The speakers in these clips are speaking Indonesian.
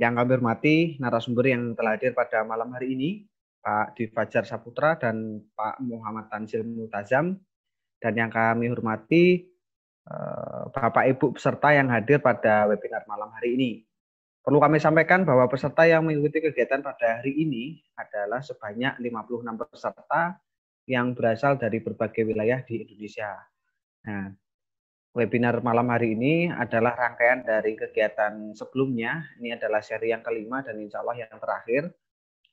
Yang kami hormati narasumber yang telah hadir pada malam hari ini, Pak Dwi Saputra dan Pak Muhammad Tansil Mutazam Dan yang kami hormati eh, Bapak Ibu peserta yang hadir pada webinar malam hari ini. Perlu kami sampaikan bahwa peserta yang mengikuti kegiatan pada hari ini adalah sebanyak 56 peserta yang berasal dari berbagai wilayah di Indonesia. Nah, Webinar malam hari ini adalah rangkaian dari kegiatan sebelumnya. Ini adalah seri yang kelima dan insya Allah yang terakhir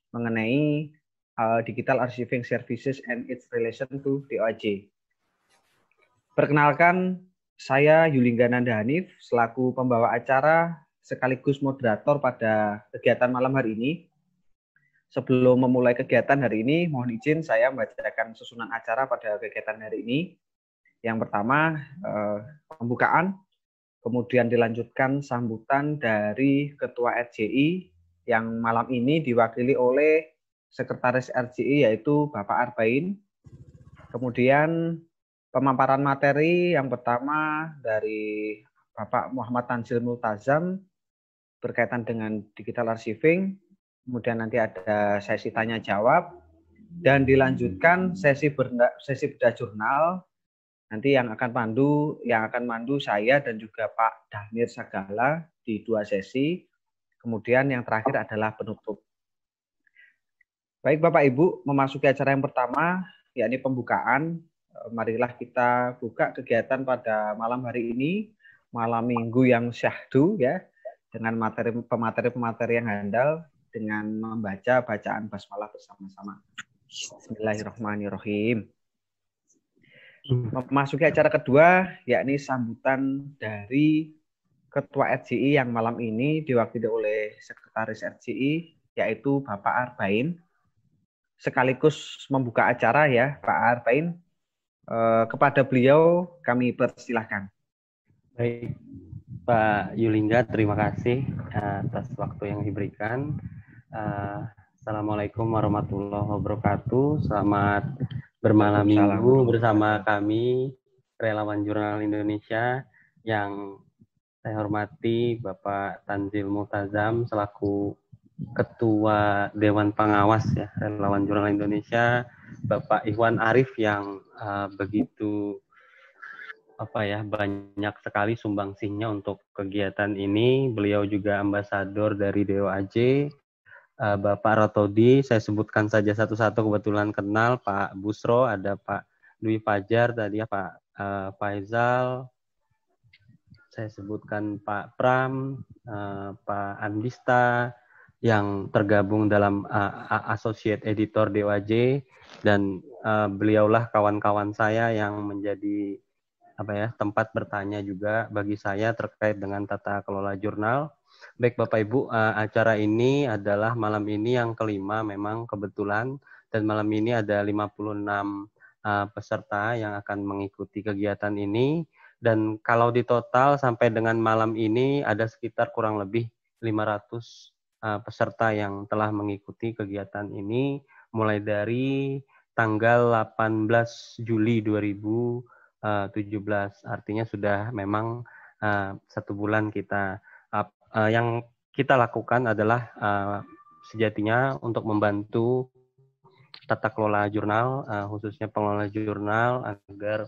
mengenai uh, Digital Archiving Services and its relation to DOJ. Perkenalkan, saya Yulingga Nanda Hanif, selaku pembawa acara sekaligus moderator pada kegiatan malam hari ini. Sebelum memulai kegiatan hari ini, mohon izin saya membacakan susunan acara pada kegiatan hari ini. Yang pertama eh, pembukaan, kemudian dilanjutkan sambutan dari Ketua RJI yang malam ini diwakili oleh Sekretaris RJI yaitu Bapak Arbain. Kemudian pemaparan materi yang pertama dari Bapak Muhammad Tanzil Multazam berkaitan dengan digital archiving. Kemudian nanti ada sesi tanya jawab dan dilanjutkan sesi berda, sesi bedah jurnal nanti yang akan pandu yang akan mandu saya dan juga Pak Dahmir Sagala di dua sesi kemudian yang terakhir adalah penutup baik Bapak Ibu memasuki acara yang pertama yakni pembukaan eh, marilah kita buka kegiatan pada malam hari ini malam minggu yang syahdu ya dengan materi pemateri-pemateri yang handal dengan membaca bacaan basmalah bersama-sama Bismillahirrahmanirrahim memasuki acara kedua yakni sambutan dari Ketua RCI yang malam ini diwakili oleh Sekretaris RCI yaitu Bapak Arbain sekaligus membuka acara ya Pak Arbain eh, kepada beliau kami persilahkan. Baik Pak Yulingga terima kasih eh, atas waktu yang diberikan. Eh, Assalamualaikum warahmatullahi wabarakatuh. Selamat bermalam minggu bersama kami relawan jurnal Indonesia yang saya hormati Bapak Tanzil Mutazam selaku Ketua Dewan Pengawas ya relawan jurnal Indonesia Bapak Iwan Arif yang uh, begitu apa ya banyak sekali sumbangsihnya untuk kegiatan ini. Beliau juga ambasador dari DOAJ uh, Bapak Ratodi, saya sebutkan saja satu-satu kebetulan kenal Pak Busro, ada Pak Dwi Fajar tadi ya Pak uh, Faizal, saya sebutkan Pak Pram, eh, Pak Andista yang tergabung dalam Associate Editor DWJ dan beliaulah kawan-kawan saya yang menjadi apa ya tempat bertanya juga bagi saya terkait dengan tata kelola jurnal Baik Bapak Ibu, uh, acara ini adalah malam ini yang kelima memang kebetulan dan malam ini ada 56 uh, eh, peserta yang akan mengikuti kegiatan ini dan kalau di total sampai dengan malam ini ada sekitar kurang lebih 500 uh, eh, peserta yang telah mengikuti kegiatan ini mulai dari tanggal 18 Juli 2017 artinya sudah memang uh, satu bulan kita uh, yang kita lakukan adalah uh, sejatinya untuk membantu tata kelola jurnal, uh, khususnya pengelola jurnal agar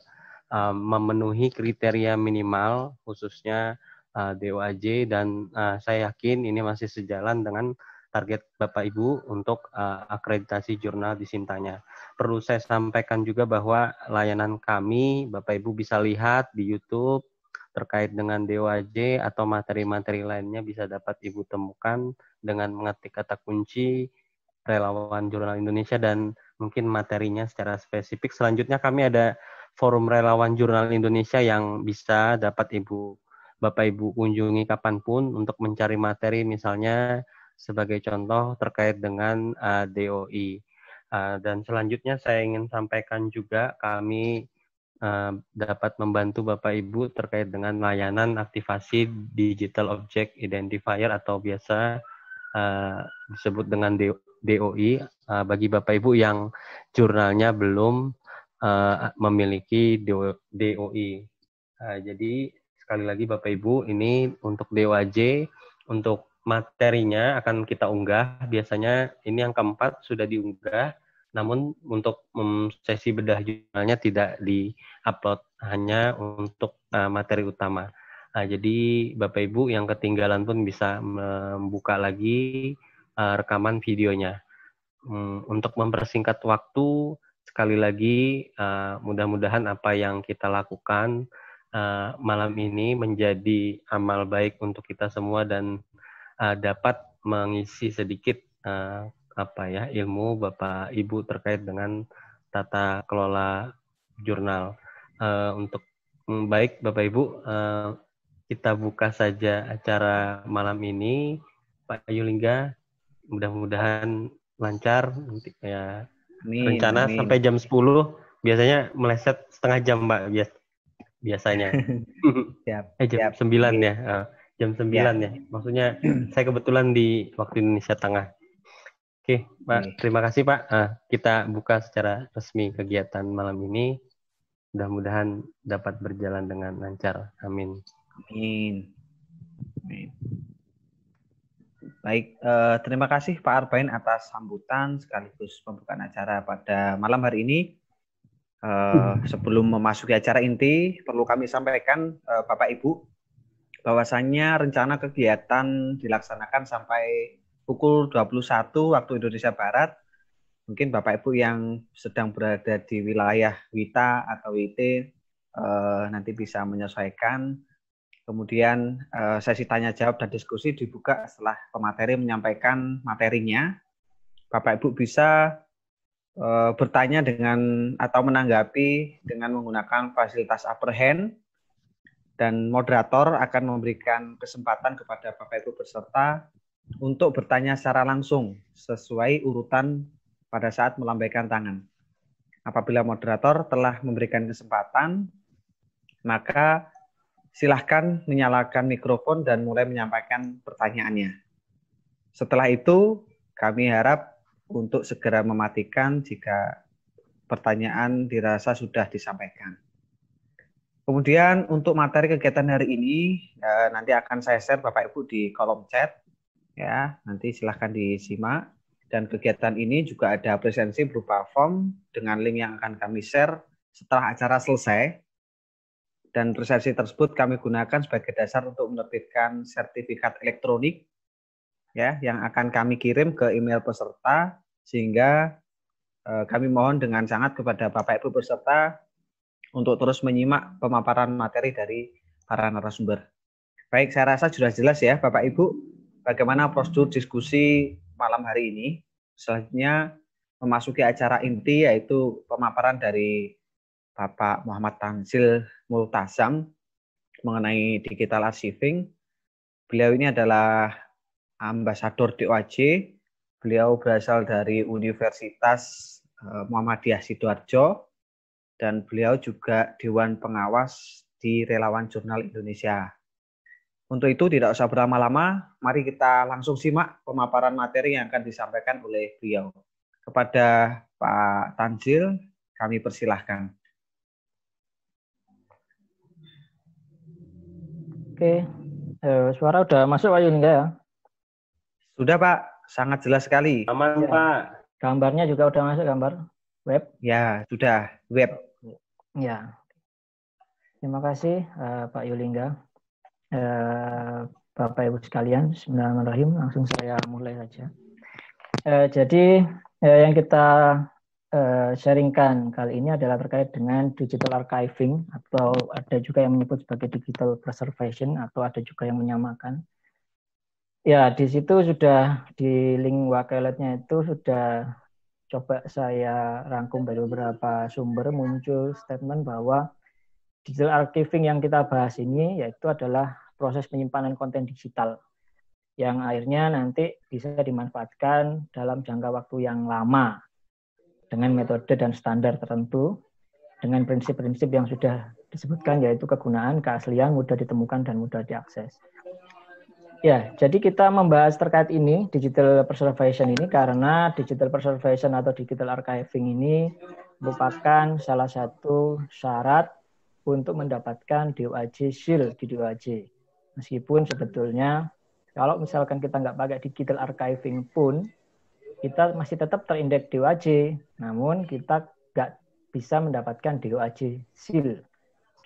uh, memenuhi kriteria minimal, khususnya uh, DOAJ dan uh, saya yakin ini masih sejalan dengan target Bapak Ibu untuk uh, akreditasi jurnal di Sintanya. Perlu saya sampaikan juga bahwa layanan kami Bapak Ibu bisa lihat di YouTube terkait dengan DOAJ atau materi-materi lainnya bisa dapat Ibu temukan dengan mengetik kata kunci relawan jurnal Indonesia dan mungkin materinya secara spesifik. Selanjutnya kami ada forum relawan jurnal Indonesia yang bisa dapat Ibu Bapak Ibu kunjungi kapanpun untuk mencari materi misalnya sebagai contoh terkait dengan uh, eh, DOI. Uh, eh, dan selanjutnya saya ingin sampaikan juga kami Eh, dapat membantu Bapak Ibu terkait dengan layanan aktivasi Digital Object Identifier atau biasa uh, disebut dengan DOI uh, eh, bagi Bapak Ibu yang jurnalnya belum uh, memiliki DOI. Uh, jadi sekali lagi Bapak Ibu ini untuk DOAJ untuk materinya akan kita unggah. Biasanya ini yang keempat sudah diunggah namun untuk sesi bedah jurnalnya tidak diupload hanya untuk eh, materi utama. Nah, jadi Bapak Ibu yang ketinggalan pun bisa membuka lagi eh, rekaman videonya. Hmm, untuk mempersingkat waktu, sekali lagi mudah-mudahan apa yang kita lakukan malam ini menjadi amal baik untuk kita semua dan dapat mengisi sedikit apa ya ilmu Bapak Ibu terkait dengan tata kelola jurnal. Uh, untuk mm, baik Bapak Ibu, uh, kita buka saja acara malam ini. Pak Yulingga, mudah-mudahan lancar nanti ya. Amin, rencana amin. sampai jam 10 biasanya meleset setengah jam Mbak bias biasanya. siap. eh, jam siap. 9 ya. Uh, jam 9 siap. ya. Maksudnya saya kebetulan di waktu Indonesia Tengah. Oke, Pak. Terima kasih, Pak. Uh, kita buka secara resmi kegiatan malam ini. Mudah-mudahan dapat berjalan dengan lancar. Amin. Amin. Amin. Baik, uh, terima kasih Pak Arbain atas sambutan sekaligus pembukaan acara pada malam hari ini. Uh, sebelum memasuki acara inti, perlu kami sampaikan uh, Bapak Ibu bahwasannya rencana kegiatan dilaksanakan sampai pukul 21 waktu Indonesia Barat. Mungkin Bapak Ibu yang sedang berada di wilayah Wita atau WIT eh, nanti bisa menyesuaikan. Kemudian eh, sesi tanya jawab dan diskusi dibuka setelah pemateri menyampaikan materinya. Bapak Ibu bisa eh, bertanya dengan atau menanggapi dengan menggunakan fasilitas upper hand dan moderator akan memberikan kesempatan kepada Bapak Ibu peserta untuk bertanya secara langsung sesuai urutan pada saat melambaikan tangan. Apabila moderator telah memberikan kesempatan, maka silahkan menyalakan mikrofon dan mulai menyampaikan pertanyaannya. Setelah itu, kami harap untuk segera mematikan jika pertanyaan dirasa sudah disampaikan. Kemudian untuk materi kegiatan hari ini, eh, nanti akan saya share Bapak-Ibu di kolom chat ya nanti silahkan disimak dan kegiatan ini juga ada presensi berupa form dengan link yang akan kami share setelah acara selesai dan presensi tersebut kami gunakan sebagai dasar untuk menerbitkan sertifikat elektronik ya yang akan kami kirim ke email peserta sehingga eh, kami mohon dengan sangat kepada Bapak Ibu peserta untuk terus menyimak pemaparan materi dari para narasumber. Baik, saya rasa sudah jelas ya Bapak Ibu bagaimana prosedur diskusi malam hari ini. Selanjutnya memasuki acara inti yaitu pemaparan dari Bapak Muhammad Tansil Multazam mengenai digital archiving. Beliau ini adalah ambasador DOAJ. Beliau berasal dari Universitas eh, Muhammadiyah Sidoarjo dan beliau juga dewan pengawas di Relawan Jurnal Indonesia. Untuk itu tidak usah berlama-lama, mari kita langsung simak pemaparan materi yang akan disampaikan oleh beliau. Kepada Pak Tanjil, kami persilahkan. Oke, eh, suara udah masuk Pak Yunga ya? Sudah Pak, sangat jelas sekali. Aman ya. Pak. Gambarnya juga udah masuk gambar web? Ya, sudah web. Ya, terima kasih eh, Pak Yulingga. Eh, Bapak Ibu sekalian, Bismillahirrahmanirrahim. Langsung saya mulai saja. Eh, jadi eh, yang kita sharingkan kali ini adalah terkait dengan digital archiving atau ada juga yang menyebut sebagai digital preservation atau ada juga yang menyamakan. Ya, di situ sudah di link wakilatnya itu sudah coba saya rangkum dari beberapa sumber muncul statement bahwa digital archiving yang kita bahas ini yaitu adalah proses penyimpanan konten digital yang akhirnya nanti bisa dimanfaatkan dalam jangka waktu yang lama dengan metode dan standar tertentu dengan prinsip-prinsip yang sudah disebutkan yaitu kegunaan, keaslian, mudah ditemukan dan mudah diakses. Ya, jadi kita membahas terkait ini digital preservation ini karena digital preservation atau digital archiving ini merupakan salah satu syarat untuk mendapatkan DOAJ shield di DOAJ. Meskipun sebetulnya kalau misalkan kita nggak pakai digital archiving pun, kita masih tetap terindeks DOAJ, namun kita nggak bisa mendapatkan DOAJ seal.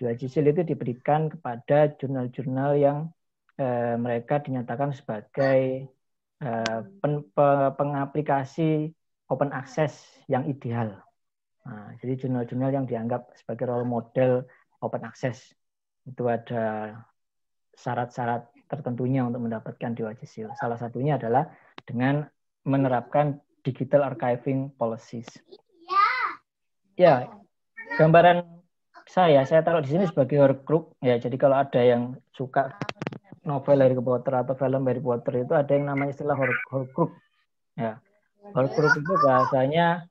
DOAJ seal itu diberikan kepada jurnal-jurnal yang e, mereka dinyatakan sebagai e, pen, pe, pengaplikasi open access yang ideal. Nah, jadi jurnal-jurnal yang dianggap sebagai role model open access. Itu ada syarat-syarat tertentunya untuk mendapatkan DOAJSIO. Salah satunya adalah dengan menerapkan digital archiving policies. Ya, gambaran saya, saya taruh di sini sebagai workgroup. Ya, jadi kalau ada yang suka novel Harry Potter atau film Harry Potter itu ada yang namanya istilah workgroup. Ya, workgroup itu bahasanya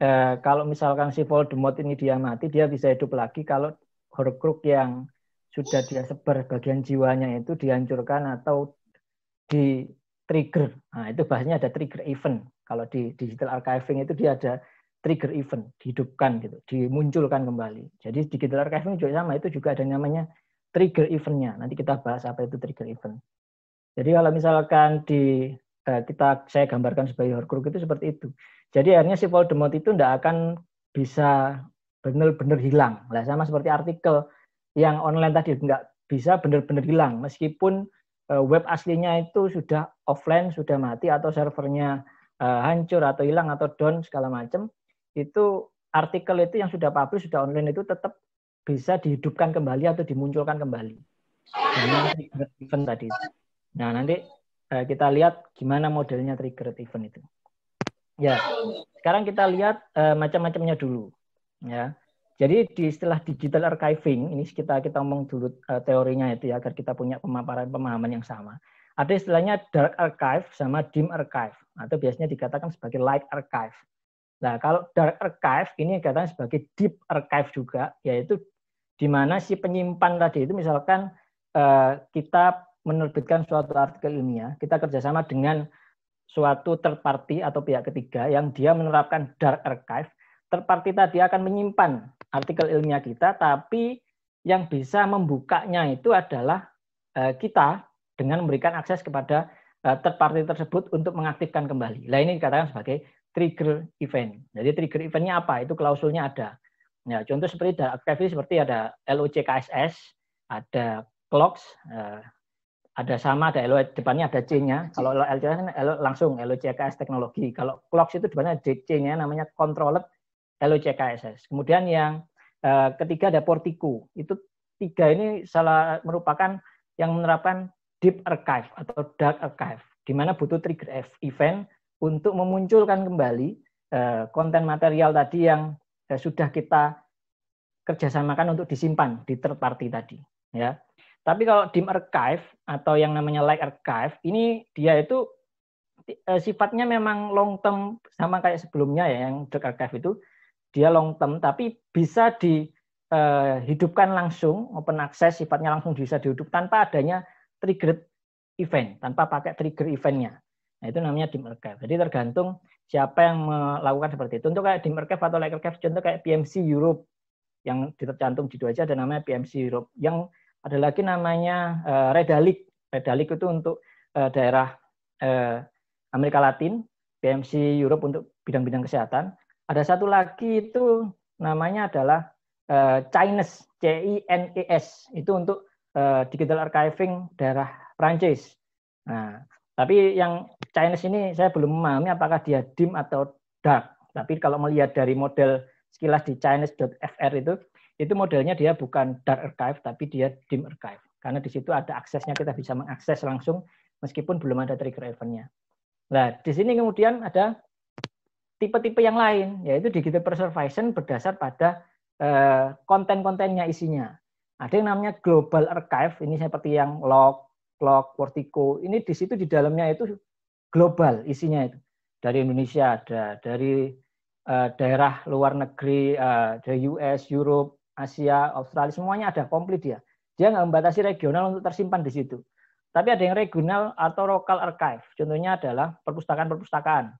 eh, kalau misalkan si Voldemort ini dia mati, dia bisa hidup lagi kalau Horcrux yang sudah dia sebar bagian jiwanya itu dihancurkan atau di trigger. Nah, itu bahasanya ada trigger event. Kalau di digital archiving itu dia ada trigger event, dihidupkan gitu, dimunculkan kembali. Jadi digital archiving juga sama, itu juga ada namanya trigger eventnya. Nanti kita bahas apa itu trigger event. Jadi kalau misalkan di eh, kita saya gambarkan sebagai Horcrux itu seperti itu. Jadi akhirnya si Voldemort itu tidak akan bisa benar-benar hilang. Nah, sama seperti artikel yang online tadi nggak bisa benar-benar hilang meskipun eh, web aslinya itu sudah offline, sudah mati atau servernya eh, hancur atau hilang atau down segala macam, itu artikel itu yang sudah publish sudah online itu tetap bisa dihidupkan kembali atau dimunculkan kembali. trigger event tadi. Nah, nanti eh, kita lihat gimana modelnya trigger event itu. Ya, sekarang kita lihat macam-macamnya dulu ya. Jadi di istilah digital archiving ini kita kita ngomong dulu uh, teorinya itu ya agar kita punya pemaparan pemahaman yang sama. Ada istilahnya dark archive sama dim archive atau biasanya dikatakan sebagai light archive. Nah, kalau dark archive ini dikatakan sebagai deep archive juga, yaitu di mana si penyimpan tadi itu misalkan uh, kita menerbitkan suatu artikel ilmiah, kita kerjasama dengan suatu third atau pihak ketiga yang dia menerapkan dark archive third party tadi akan menyimpan artikel ilmiah kita, tapi yang bisa membukanya itu adalah eh, kita dengan memberikan akses kepada eh, third party tersebut untuk mengaktifkan kembali. Nah ini dikatakan sebagai trigger event. Jadi trigger eventnya apa? Itu klausulnya ada. Ya, contoh seperti ada seperti ada LOCKSS, ada clocks, eh, ada sama ada LO depannya ada C-nya. Kalau LO, kan langsung LOCKS teknologi. Kalau clocks itu depannya C-nya namanya controller LOCKSS. Kemudian yang eh, ketiga ada Portico. Itu tiga ini salah merupakan yang menerapkan deep archive atau dark archive, di mana butuh trigger event untuk memunculkan kembali eh, konten material tadi yang eh, sudah kita kerjasamakan untuk disimpan di third party tadi. Ya. Tapi kalau deep archive atau yang namanya light archive, ini dia itu sifatnya memang long term sama kayak sebelumnya ya yang dark archive itu dia long term tapi bisa dihidupkan eh, langsung open access sifatnya langsung bisa dihidup tanpa adanya trigger event tanpa pakai trigger eventnya nah itu namanya deep archive jadi tergantung siapa yang melakukan seperti itu untuk kayak deep archive atau like archive contoh kayak PMC Europe yang tercantum di dua aja ada namanya PMC Europe yang ada lagi namanya uh, eh, Redalic Redalic itu untuk eh, daerah Amerika Latin PMC Europe untuk bidang-bidang kesehatan ada satu lagi itu namanya adalah uh, Chinese, C I N E S. Itu untuk uh, digital archiving daerah Prancis. Nah, tapi yang Chinese ini saya belum memahami apakah dia dim atau dark. Tapi kalau melihat dari model sekilas di chinese.fr itu, itu modelnya dia bukan dark archive, tapi dia dim archive. Karena di situ ada aksesnya, kita bisa mengakses langsung meskipun belum ada trigger eventnya. Nah, di sini kemudian ada tipe-tipe yang lain, yaitu digital preservation berdasar pada eh, konten-kontennya isinya. Ada yang namanya global archive, ini seperti yang log, log, portico. Ini di situ di dalamnya itu global isinya itu. Dari Indonesia ada, dari eh, daerah luar negeri, eh, dari US, Europe, Asia, Australia, semuanya ada, komplit dia. Dia nggak membatasi regional untuk tersimpan di situ. Tapi ada yang regional atau lokal archive. Contohnya adalah perpustakaan-perpustakaan.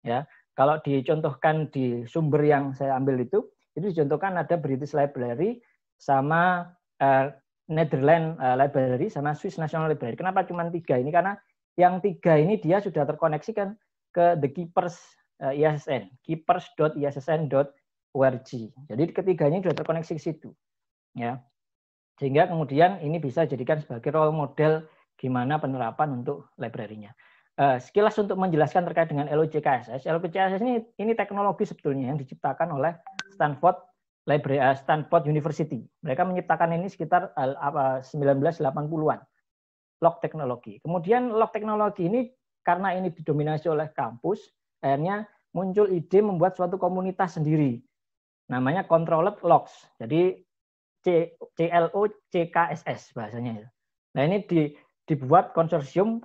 Ya, kalau dicontohkan di sumber yang saya ambil itu, itu dicontohkan ada British Library sama uh, Netherlands eh, Library sama Swiss National Library. Kenapa cuma tiga ini? Karena yang tiga ini dia sudah terkoneksi kan ke The Keepers uh, eh, ISSN, keepers.issn.org. Jadi ketiganya sudah terkoneksi ke situ. Ya. Sehingga kemudian ini bisa jadikan sebagai role model gimana penerapan untuk library-nya. Eh, sekilas untuk menjelaskan terkait dengan LOCKSS. LOCKSS ini ini teknologi sebetulnya yang diciptakan oleh Stanford Library eh, Stanford University. Mereka menciptakan ini sekitar 1980-an. Eh, log teknologi. Kemudian log teknologi ini karena ini didominasi oleh kampus, akhirnya muncul ide membuat suatu komunitas sendiri. Namanya Controlled Logs. Jadi C S S bahasanya. Ya. Nah, ini di, dibuat konsorsium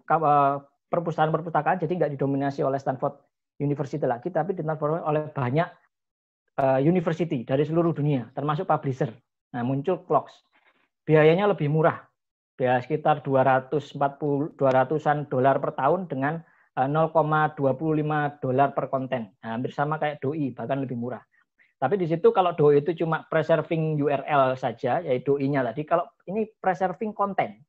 perpustakaan-perpustakaan jadi nggak didominasi oleh Stanford University lagi tapi ditransformasi oleh banyak uh, university dari seluruh dunia termasuk publisher. Nah, muncul Clocks. Biayanya lebih murah. Biaya sekitar 240 200-an dolar per tahun dengan 0,25 eh, dolar per konten. Nah, hampir sama kayak DOI, bahkan lebih murah. Tapi di situ kalau DOI itu cuma preserving URL saja, yaitu DOI-nya tadi. Kalau ini preserving konten.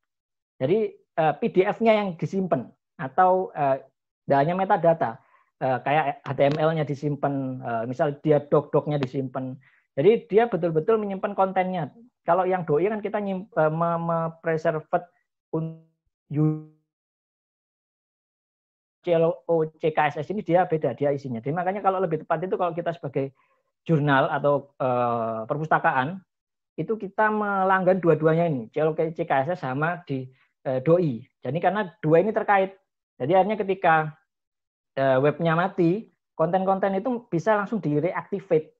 Jadi eh, PDF-nya yang disimpan atau uh, metadata, uh, kayak HTML-nya disimpan, uh, misal dia doc-docnya disimpan. Jadi dia betul-betul menyimpan kontennya. Kalau yang doi kan kita mempreserve CKSS ini dia beda, dia isinya. Jadi makanya kalau lebih tepat itu kalau kita sebagai jurnal atau uh, perpustakaan itu kita melanggan dua-duanya ini, CKSS sama di uh, doi. Jadi karena dua ini terkait, jadi akhirnya ketika eh, webnya mati, konten-konten itu bisa langsung direactivate.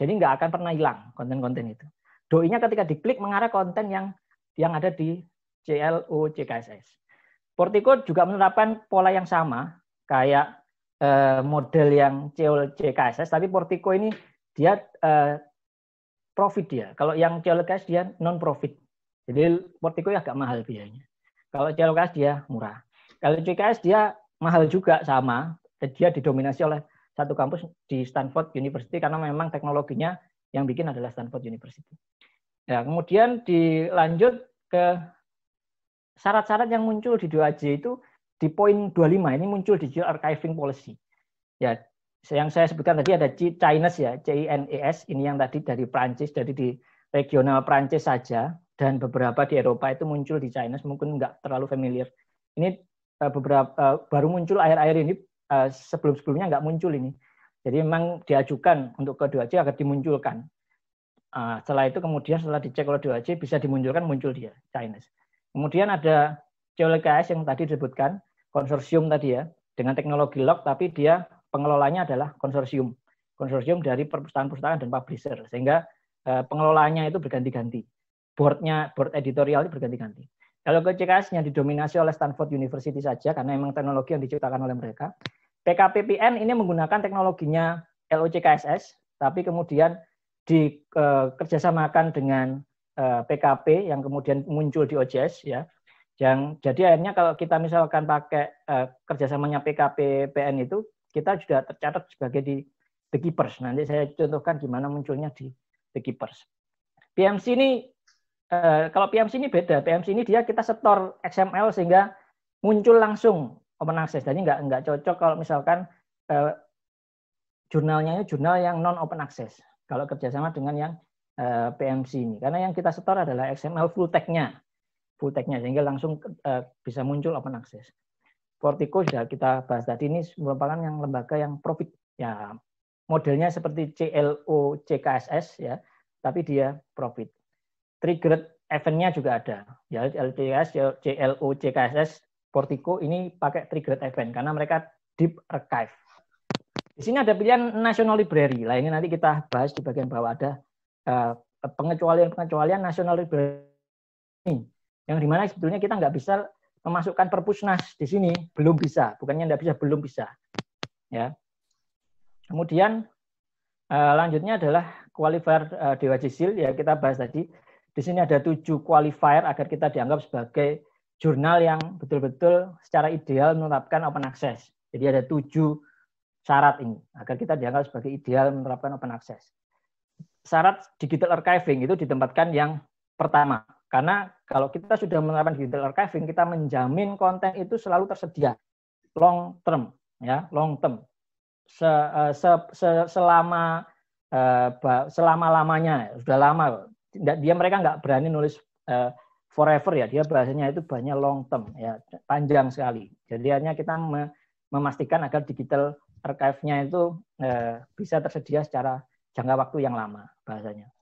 Jadi nggak akan pernah hilang konten-konten itu. Doinya ketika diklik mengarah konten yang yang ada di CLO CKSS. Portico juga menerapkan pola yang sama kayak eh, model yang CLO CKSS, tapi Portico ini dia eh, profit dia. Kalau yang CLO CKSS dia non profit. Jadi Portico ya agak mahal biayanya. Kalau CLO CKSS dia murah. Kalau LCKS dia mahal juga sama. Dia didominasi oleh satu kampus di Stanford University karena memang teknologinya yang bikin adalah Stanford University. Ya, kemudian dilanjut ke syarat-syarat yang muncul di 2J itu di poin 25 ini muncul di digital archiving policy. Ya, yang saya sebutkan tadi ada Chinese ya, C I N E S ini yang tadi dari Prancis, dari di regional Prancis saja dan beberapa di Eropa itu muncul di Chinese mungkin nggak terlalu familiar. Ini Eh, beberapa eh, baru muncul akhir-akhir ini eh, sebelum-sebelumnya nggak muncul ini. Jadi memang diajukan untuk ke 2C agar dimunculkan. setelah itu kemudian setelah dicek oleh 2C bisa dimunculkan muncul dia Chinese. Kemudian ada CLKS yang tadi disebutkan konsorsium tadi ya dengan teknologi lock tapi dia pengelolanya adalah konsorsium. Konsorsium dari perpustakaan-perpustakaan dan publisher sehingga pengelolanya itu berganti-ganti. Boardnya board editorial itu berganti-ganti. Kalau ke CKS yang didominasi oleh Stanford University saja, karena memang teknologi yang diciptakan oleh mereka. PKPPN ini menggunakan teknologinya LOCKSS, tapi kemudian dikerjasamakan e, dengan PKP e, yang kemudian muncul di OJS ya. Yang jadi akhirnya kalau kita misalkan pakai e, kerjasamanya PKP itu kita juga tercatat sebagai di The Keepers. Nanti saya contohkan gimana munculnya di The Keepers. PMC ini Eh, kalau PMC ini beda. PMC ini dia kita setor XML sehingga muncul langsung open access. Jadi nggak nggak cocok kalau misalkan uh, jurnalnya jurnal yang non open access. Kalau kerjasama dengan yang uh, eh, PMC ini, karena yang kita setor adalah XML full tag-nya, full tag-nya sehingga langsung uh, bisa muncul open access. Portico sudah kita bahas tadi ini merupakan yang lembaga yang profit ya modelnya seperti CLO CKSS ya tapi dia profit triggered eventnya juga ada. Ya, LTS, ya, CLO, CKSS, Portico ini pakai triggered event karena mereka deep archive. Di sini ada pilihan National Library. Lah ini nanti kita bahas di bagian bawah ada pengecualian eh, pengecualian-pengecualian National Library ini. Yang dimana sebetulnya kita nggak bisa memasukkan perpusnas di sini belum bisa, bukannya nggak bisa belum bisa. Ya. Kemudian uh, lanjutnya adalah qualifier uh, Dewa Jisil ya kita bahas tadi di sini ada tujuh qualifier agar kita dianggap sebagai jurnal yang betul-betul secara ideal menerapkan open access. Jadi ada tujuh syarat ini agar kita dianggap sebagai ideal menerapkan open access. Syarat digital archiving itu ditempatkan yang pertama. Karena kalau kita sudah menerapkan digital archiving, kita menjamin konten itu selalu tersedia long term, ya long term. Se, eh, se, se, selama eh, selama lamanya sudah lama dia mereka nggak berani nulis uh, forever ya dia bahasanya itu banyak long term ya panjang sekali jadi hanya kita memastikan agar digital archive-nya itu uh, bisa tersedia secara jangka waktu yang lama bahasanya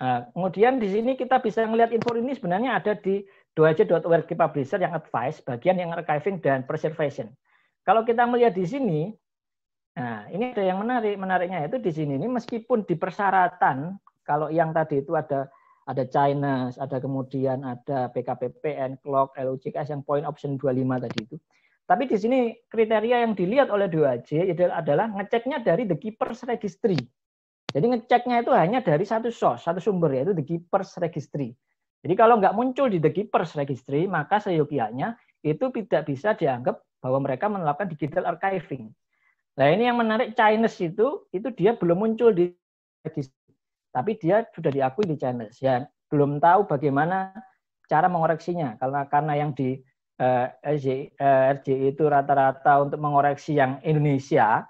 uh, kemudian di sini kita bisa melihat info ini sebenarnya ada di doajorg publisher yang advice bagian yang archiving dan preservation kalau kita melihat di sini Nah, ini ada yang menarik. Menariknya itu di sini ini meskipun di persyaratan kalau yang tadi itu ada ada China, ada kemudian ada PKPPN, CLOCK, LUJKS yang point option 25 tadi itu. Tapi di sini kriteria yang dilihat oleh dua j adalah ngeceknya dari the keepers registry. Jadi ngeceknya itu hanya dari satu source, satu sumber yaitu the keepers registry. Jadi kalau nggak muncul di the keepers registry, maka seyogianya itu tidak bisa dianggap bahwa mereka melakukan digital archiving. Nah ini yang menarik Chinese itu, itu dia belum muncul di registry tapi dia sudah diakui di China, Ya, belum tahu bagaimana cara mengoreksinya karena karena yang di eh, RJ, eh, RJ itu rata-rata untuk mengoreksi yang Indonesia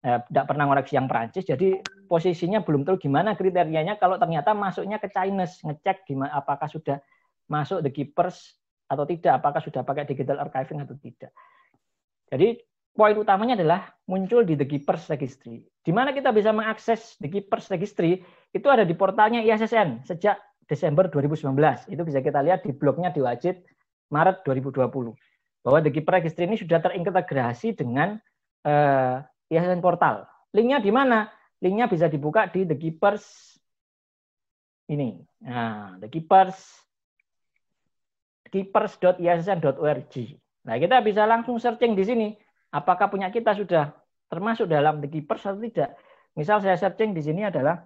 eh, tidak pernah mengoreksi yang Prancis. jadi posisinya belum tahu gimana kriterianya kalau ternyata masuknya ke Chinese ngecek gimana apakah sudah masuk the keepers atau tidak apakah sudah pakai digital archiving atau tidak jadi poin utamanya adalah muncul di the keepers registry di mana kita bisa mengakses di Keepers Registry itu ada di portalnya ISSN sejak Desember 2019. Itu bisa kita lihat di blognya di Wajid Maret 2020 bahwa The Keeper Registry ini sudah terintegrasi dengan uh, eh, ISSN Portal. Linknya di mana? Linknya bisa dibuka di The Keepers ini. Nah, The Keepers keepers.issn.org. Nah, kita bisa langsung searching di sini. Apakah punya kita sudah termasuk dalam The Keepers atau tidak. Misal saya searching di sini adalah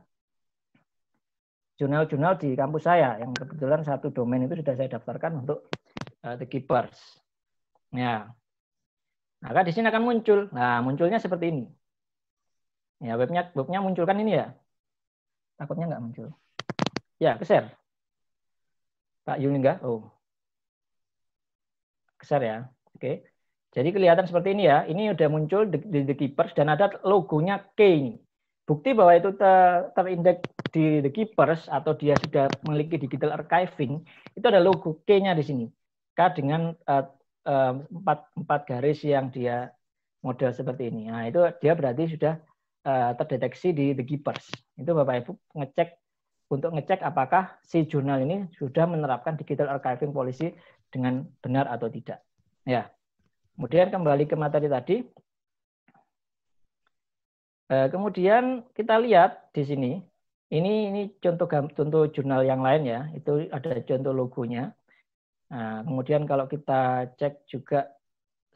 jurnal-jurnal di kampus saya yang kebetulan satu domain itu sudah saya daftarkan untuk uh, The Keepers. Ya. Maka di sini akan muncul. Nah, munculnya seperti ini. Ya, webnya webnya munculkan ini ya. Takutnya nggak muncul. Ya, keser. Pak Yuni enggak? Oh. Keser ya. Oke. Jadi kelihatan seperti ini ya. Ini udah muncul di the, Keepers dan ada logonya K ini. Bukti bahwa itu ter, terindeks di The Keepers atau dia sudah memiliki digital archiving, itu ada logo K-nya di sini. K dengan uh, uh, empat, garis yang dia model seperti ini. Nah, itu dia berarti sudah uh, terdeteksi di The Keepers. Itu Bapak Ibu ngecek untuk ngecek apakah si jurnal ini sudah menerapkan digital archiving policy dengan benar atau tidak. Ya. Kemudian kembali ke materi tadi. Eh, kemudian kita lihat di sini, ini ini contoh contoh jurnal yang lain ya, itu ada contoh logonya. Nah, kemudian kalau kita cek juga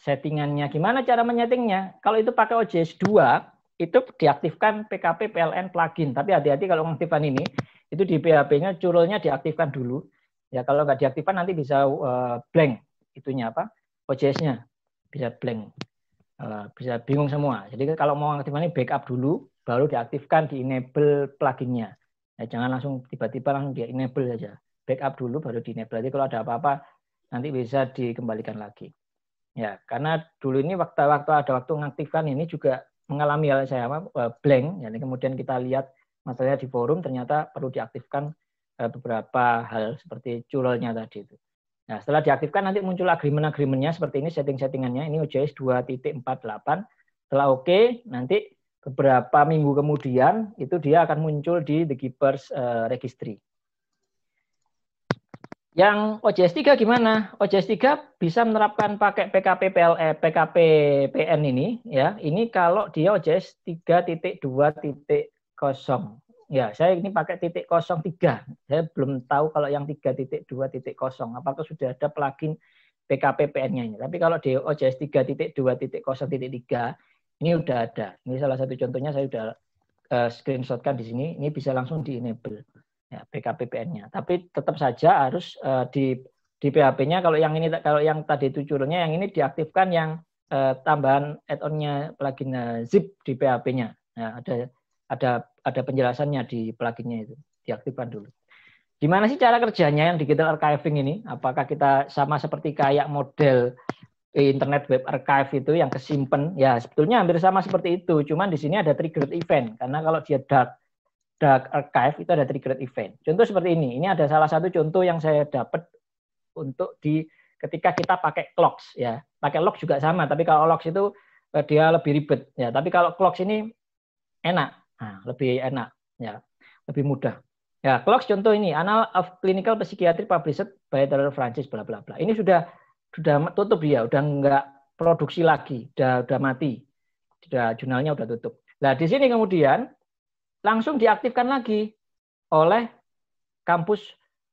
settingannya, gimana cara menyetingnya? Kalau itu pakai OJS 2, itu diaktifkan PKP PLN plugin. Tapi hati-hati kalau mengaktifkan ini, itu di PHP-nya curulnya diaktifkan dulu. Ya kalau nggak diaktifkan nanti bisa eh, blank itunya apa OJS-nya bisa blank, eh, bisa bingung semua. Jadi kan kalau mau aktifkan ini backup dulu, baru diaktifkan di enable pluginnya. Ya, jangan langsung tiba-tiba langsung di enable saja. Backup dulu baru di enable. Jadi kalau ada apa-apa nanti bisa dikembalikan lagi. Ya, karena dulu ini waktu-waktu ada waktu mengaktifkan ini juga mengalami hal saya apa eh, blank. Jadi ya, kemudian kita lihat masalahnya di forum ternyata perlu diaktifkan eh, beberapa hal seperti curlnya tadi itu. Nah, setelah diaktifkan nanti muncul agreement-agreementnya seperti ini setting-settingannya. Ini OJS 2.48. Setelah oke, okay, nanti beberapa minggu kemudian itu dia akan muncul di The Keepers eh, Registry. Yang OJS 3 gimana? OJS 3 bisa menerapkan pakai PKP PLE, eh, PKP PN ini ya. Ini kalau dia OJS 3.2.0 Ya, saya ini pakai titik kosong tiga. Saya belum tahu kalau yang tiga titik titik dua kosong apakah sudah ada plugin PKPPN-nya. Tapi kalau di tiga titik titik dua kosong titik tiga ini sudah ada. Ini salah satu contohnya saya sudah uh, eh, screenshotkan di sini. Ini bisa langsung di enable ya PKPPN-nya. Tapi tetap saja harus uh, di di PHP-nya kalau yang ini kalau yang tadi itu curulnya yang ini diaktifkan yang uh, tambahan add-on-nya plugin uh, zip di PHP-nya. Nah, ada ada ada penjelasannya di pluginnya itu. Diaktifkan dulu. Gimana sih cara kerjanya yang digital archiving ini? Apakah kita sama seperti kayak model internet web archive itu yang kesimpan? Ya, sebetulnya hampir sama seperti itu. Cuman di sini ada triggered event. Karena kalau dia dark, dark archive itu ada triggered event. Contoh seperti ini. Ini ada salah satu contoh yang saya dapat untuk di ketika kita pakai clocks ya. Pakai lock juga sama, tapi kalau locks itu eh, dia lebih ribet ya. Tapi kalau clocks ini enak Nah, lebih enak ya, lebih mudah. Ya, Clocks contoh ini, anal of Clinical Psychiatry Published by Dr. Francis bla bla bla. Ini sudah sudah tutup dia, udah enggak produksi lagi, udah udah mati. Sudah jurnalnya udah tutup. Nah, di sini kemudian langsung diaktifkan lagi oleh kampus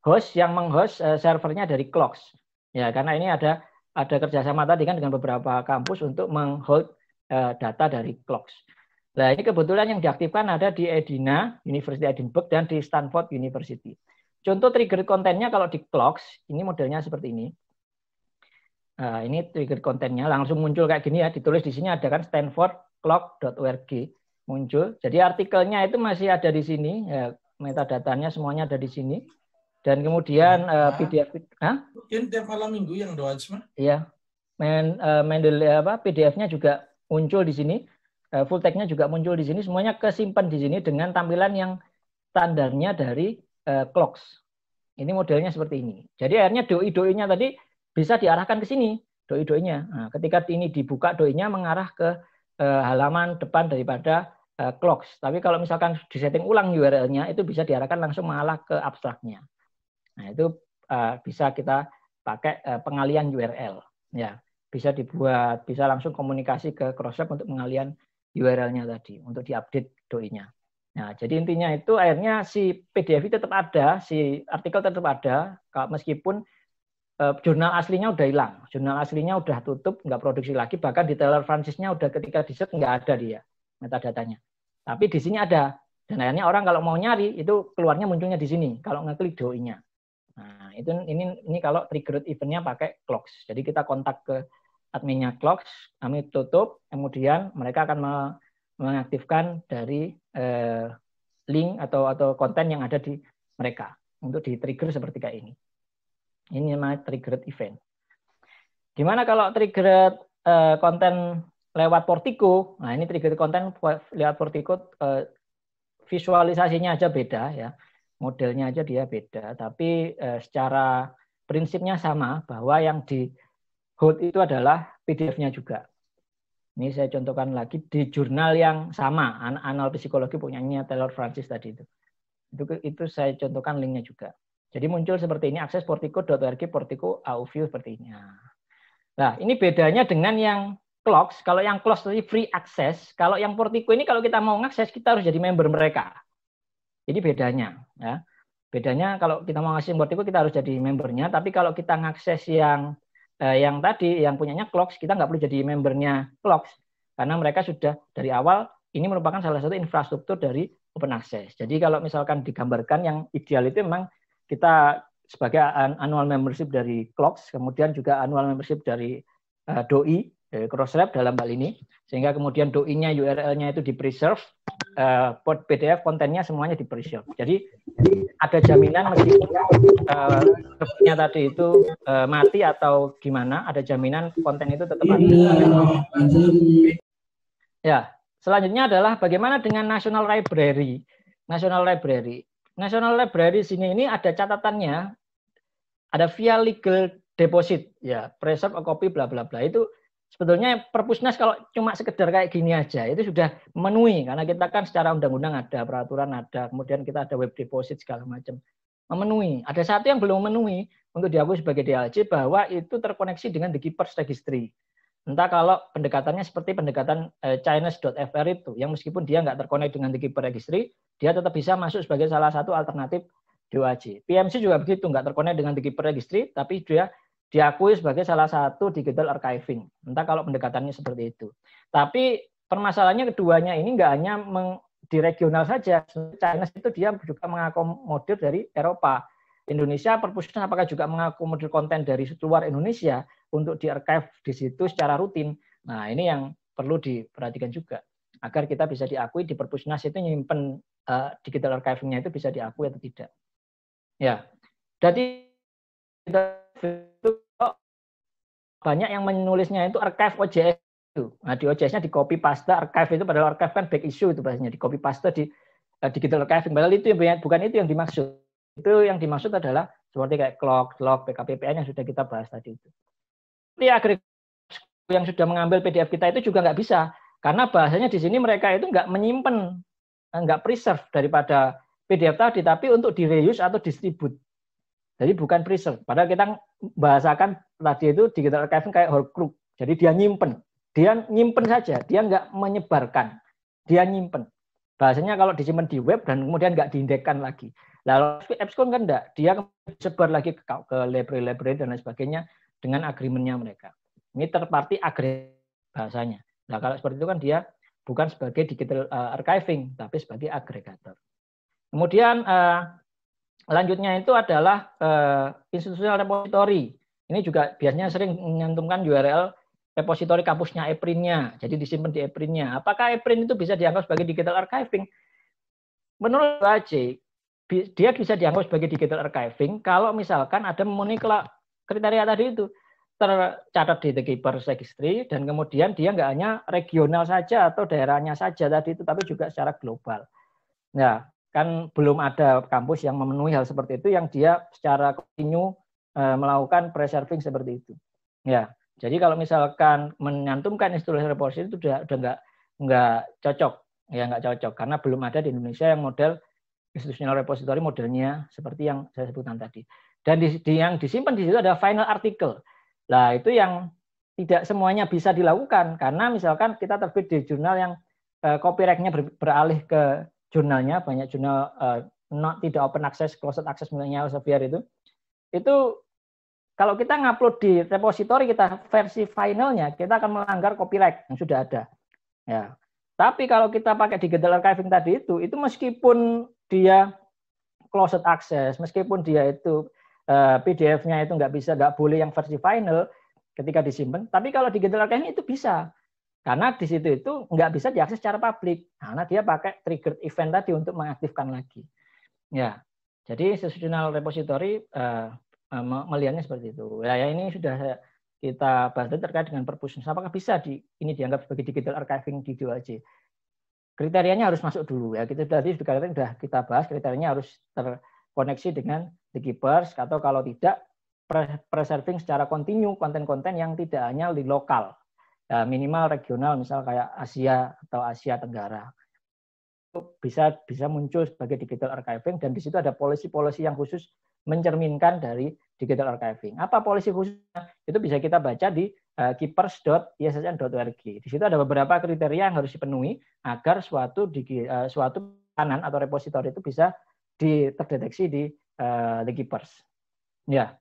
host yang menghost eh, servernya dari Clocks. Ya, karena ini ada ada kerjasama tadi kan dengan beberapa kampus untuk menghold eh, data dari Clocks. Nah, ini kebetulan yang diaktifkan ada di Edina, University Edinburgh, dan di Stanford University. Contoh trigger kontennya kalau di clocks, ini modelnya seperti ini. Nah, ini trigger kontennya langsung muncul kayak gini ya, ditulis di sini ada kan stanfordclock.org muncul. Jadi artikelnya itu masih ada di sini, ya, metadatanya semuanya ada di sini. Dan kemudian nah, uh, PDF, nah, mungkin tiap malam minggu yang doa Iya, main, uh, eh, main, apa PDF-nya juga muncul di sini Eh, full tag-nya juga muncul di sini, semuanya kesimpan di sini dengan tampilan yang standarnya dari uh, clocks. Ini modelnya seperti ini. Jadi akhirnya doi-doi-nya tadi bisa diarahkan ke sini, doi-doi-nya. Nah, ketika ini dibuka, doi-nya mengarah ke uh, halaman depan daripada uh, clocks. Tapi kalau misalkan disetting ulang URL-nya, itu bisa diarahkan langsung mengalah ke abstraknya. Nah, itu uh, bisa kita pakai uh, pengalian URL. Ya, bisa dibuat, bisa langsung komunikasi ke cross untuk pengalian URL-nya tadi untuk diupdate doi-nya. Nah, jadi intinya itu akhirnya si PDF itu tetap ada, si artikel tetap ada, meskipun eh, jurnal aslinya udah hilang, jurnal aslinya udah tutup, nggak produksi lagi, bahkan di Taylor Francis-nya udah ketika di search nggak ada dia metadatanya. Tapi di sini ada, dan akhirnya orang kalau mau nyari itu keluarnya munculnya di sini, kalau ngeklik doi-nya. Nah, itu ini ini kalau triggered nya pakai clocks. Jadi kita kontak ke adminnya Clocks, kami tutup, kemudian mereka akan mengaktifkan dari eh, link atau atau konten yang ada di mereka untuk di trigger seperti kayak ini. Ini namanya trigger event. Gimana kalau trigger eh, konten lewat Portico? Nah, ini trigger konten lewat Portico eh, visualisasinya aja beda ya. Modelnya aja dia beda, tapi eh, secara prinsipnya sama bahwa yang di Hold itu adalah PDF-nya juga. Ini saya contohkan lagi di jurnal yang sama, An anal psikologi punyanya Taylor Francis tadi itu. Itu, itu saya contohkan link-nya juga. Jadi muncul seperti ini, akses portico.org, portico AUView seperti ini. Nah, nah, ini bedanya dengan yang clocks. Kalau yang clocks tadi free access, kalau yang portico ini kalau kita mau akses kita harus jadi member mereka. Jadi bedanya, ya. Bedanya kalau kita mau ngasih portico kita harus jadi membernya, tapi kalau kita ngakses yang eh, yang tadi yang punyanya Clocks kita nggak perlu jadi membernya Clocks karena mereka sudah dari awal ini merupakan salah satu infrastruktur dari open access. Jadi kalau misalkan digambarkan yang ideal itu memang kita sebagai annual membership dari Clocks, kemudian juga annual membership dari uh, DOI, Crosslab dalam hal ini sehingga kemudian doinya URL-nya itu di preserve uh, eh, PDF kontennya semuanya di preserve jadi ada jaminan meskipun uh, tadi itu uh, mati atau gimana ada jaminan konten itu tetap ada ya selanjutnya adalah bagaimana dengan National Library National Library National Library sini ini ada catatannya ada via legal deposit ya preserve a copy bla bla bla itu sebetulnya perpusnas kalau cuma sekedar kayak gini aja itu sudah memenuhi karena kita kan secara undang-undang ada peraturan ada kemudian kita ada web deposit segala macam memenuhi ada satu yang belum memenuhi untuk diakui sebagai DLC bahwa itu terkoneksi dengan the keepers registry entah kalau pendekatannya seperti pendekatan eh, Chinese.fr itu yang meskipun dia nggak terkonek dengan the keeper registry dia tetap bisa masuk sebagai salah satu alternatif DOAJ PMC juga begitu nggak terkonek dengan the keeper registry tapi dia diakui sebagai salah satu digital archiving. Entah kalau pendekatannya seperti itu. Tapi permasalahannya keduanya ini enggak hanya meng, di regional saja. China itu dia juga mengakomodir dari Eropa. Indonesia perpustakaan apakah juga mengakomodir konten dari luar Indonesia untuk di archive di situ secara rutin. Nah, ini yang perlu diperhatikan juga agar kita bisa diakui di perpusnas itu nyimpen uh, digital archiving-nya itu bisa diakui atau tidak. Ya. Jadi kita itu banyak yang menulisnya itu archive OJS itu. Nah, di OJS-nya di copy paste archive itu padahal archive kan back issue itu bahasanya di copy paste di uh, digital archiving. Padahal itu yang bukan itu yang dimaksud. Itu yang dimaksud adalah seperti kayak clock, log, PKPPN yang sudah kita bahas tadi itu. Ya, yang sudah mengambil PDF kita itu juga nggak bisa karena bahasanya di sini mereka itu nggak menyimpan, eh, nggak preserve daripada PDF tadi, tapi untuk di reuse atau distribute jadi bukan prison. Padahal kita bahasakan tadi itu digital archiving kayak Horcrux. Jadi dia nyimpen. Dia nyimpen saja, dia nggak menyebarkan. Dia nyimpen. Bahasanya kalau disimpan di web dan kemudian nggak diindekkan lagi. Lalu Epscon kan enggak, dia sebar lagi ke, ke library-library dan lain sebagainya dengan agreementnya mereka. Ini terparti agreement bahasanya. Nah kalau seperti itu kan dia bukan sebagai digital eh, archiving, tapi sebagai agregator. Kemudian eh, Lanjutnya itu adalah uh, eh, institutional repository. Ini juga biasanya sering menyantumkan URL repository kampusnya ePrintnya, jadi disimpan di ePrintnya. Apakah ePrint itu bisa dianggap sebagai digital archiving? Menurut AC, dia bisa dianggap sebagai digital archiving kalau misalkan ada memenuhi kriteria tadi itu tercatat di The Keeper Registry dan kemudian dia nggak hanya regional saja atau daerahnya saja tadi itu tapi juga secara global. Nah, kan belum ada kampus yang memenuhi hal seperti itu yang dia secara kontinu eh, melakukan preserving seperti itu. Ya, jadi kalau misalkan menyantumkan istilah repository itu udah udah nggak nggak cocok, ya nggak cocok karena belum ada di Indonesia yang model institutional repository modelnya seperti yang saya sebutkan tadi. Dan di, di, yang disimpan di situ ada final artikel. Nah itu yang tidak semuanya bisa dilakukan karena misalkan kita terbit di jurnal yang eh, copyright-nya ber, beralih ke jurnalnya banyak jurnal uh, not tidak open access closed access miliknya Elsevier itu itu kalau kita ngupload di repository kita versi finalnya kita akan melanggar copyright yang sudah ada ya tapi kalau kita pakai di digital archiving tadi itu itu meskipun dia closed access meskipun dia itu uh, eh, PDF-nya itu nggak bisa nggak boleh yang versi final ketika disimpan tapi kalau di digital archiving itu bisa karena di situ itu nggak bisa diakses secara publik. Karena dia pakai trigger event tadi untuk mengaktifkan lagi. Ya, jadi institutional repository uh, melihatnya seperti itu. Nah, ya, ini sudah kita bahas terkait dengan perpustakaan. Apakah bisa di, ini dianggap sebagai digital archiving di DOAJ? Kriterianya harus masuk dulu ya. Kita tadi sudah kita bahas kriterianya harus terkoneksi dengan the keepers atau kalau tidak preserving secara kontinu konten-konten yang tidak hanya di lokal ya minimal regional misal kayak Asia atau Asia Tenggara bisa bisa muncul sebagai digital archiving dan di situ ada polisi-polisi yang khusus mencerminkan dari digital archiving. Apa polisi khususnya? Itu bisa kita baca di uh, eh, keepers.issn.org. Di situ ada beberapa kriteria yang harus dipenuhi agar suatu di, uh, eh, suatu kanan atau repositori itu bisa di, terdeteksi di uh, the keepers. Ya.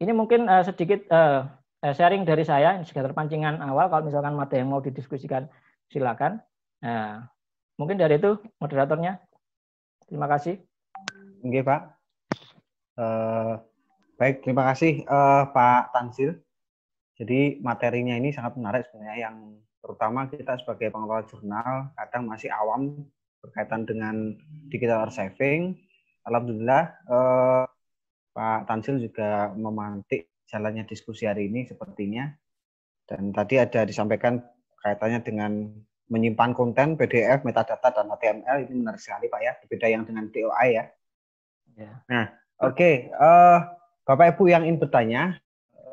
Ini mungkin uh, sedikit uh, eh, sharing dari saya sekitar pancingan awal kalau misalkan materi yang mau didiskusikan silakan. Nah, mungkin dari itu moderatornya. Terima kasih. Oke Pak. Uh, baik, terima kasih uh, Pak Tansil. Jadi materinya ini sangat menarik sebenarnya yang terutama kita sebagai pengelola jurnal kadang masih awam berkaitan dengan digital archiving Alhamdulillah eh, Pak Tansil juga memantik jalannya diskusi hari ini sepertinya. Dan tadi ada disampaikan kaitannya dengan menyimpan konten PDF, metadata dan HTML ini benar sekali Pak ya, berbeda yang dengan DOI ya. ya. Nah, oke, okay. uh, eh, Bapak Ibu yang ingin bertanya,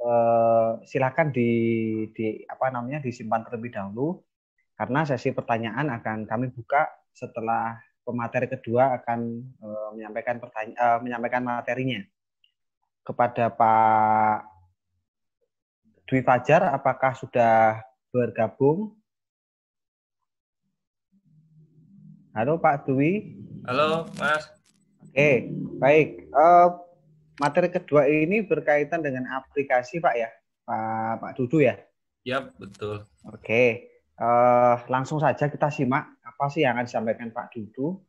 uh, silakan di, di apa namanya disimpan terlebih dahulu karena sesi pertanyaan akan kami buka setelah pemateri kedua akan uh, menyampaikan pertanyaan uh, menyampaikan materinya kepada Pak Dwi Fajar apakah sudah bergabung? Halo Pak Dwi. Halo Mas. Oke, baik. Uh, materi kedua ini berkaitan dengan aplikasi Pak ya, Pak Pak Dudu ya. Yap, betul. Oke, uh, langsung saja kita simak apa sih yang akan disampaikan Pak Dudu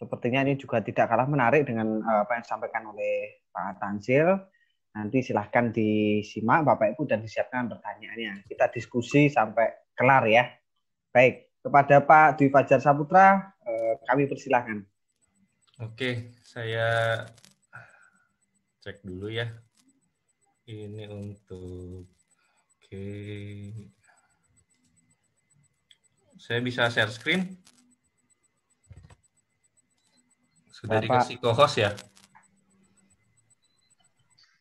Sepertinya ini juga tidak kalah menarik dengan eh, apa yang disampaikan oleh Pak Tansil. Nanti silahkan disimak Bapak Ibu dan disiapkan pertanyaannya. Kita diskusi sampai kelar ya. Baik, kepada Pak Dwi Fajar Saputra, eh, kami persilahkan. Oke, saya cek dulu ya. Ini untuk oke. Saya bisa share screen? Sudah Bapak. dikasih co-host ya?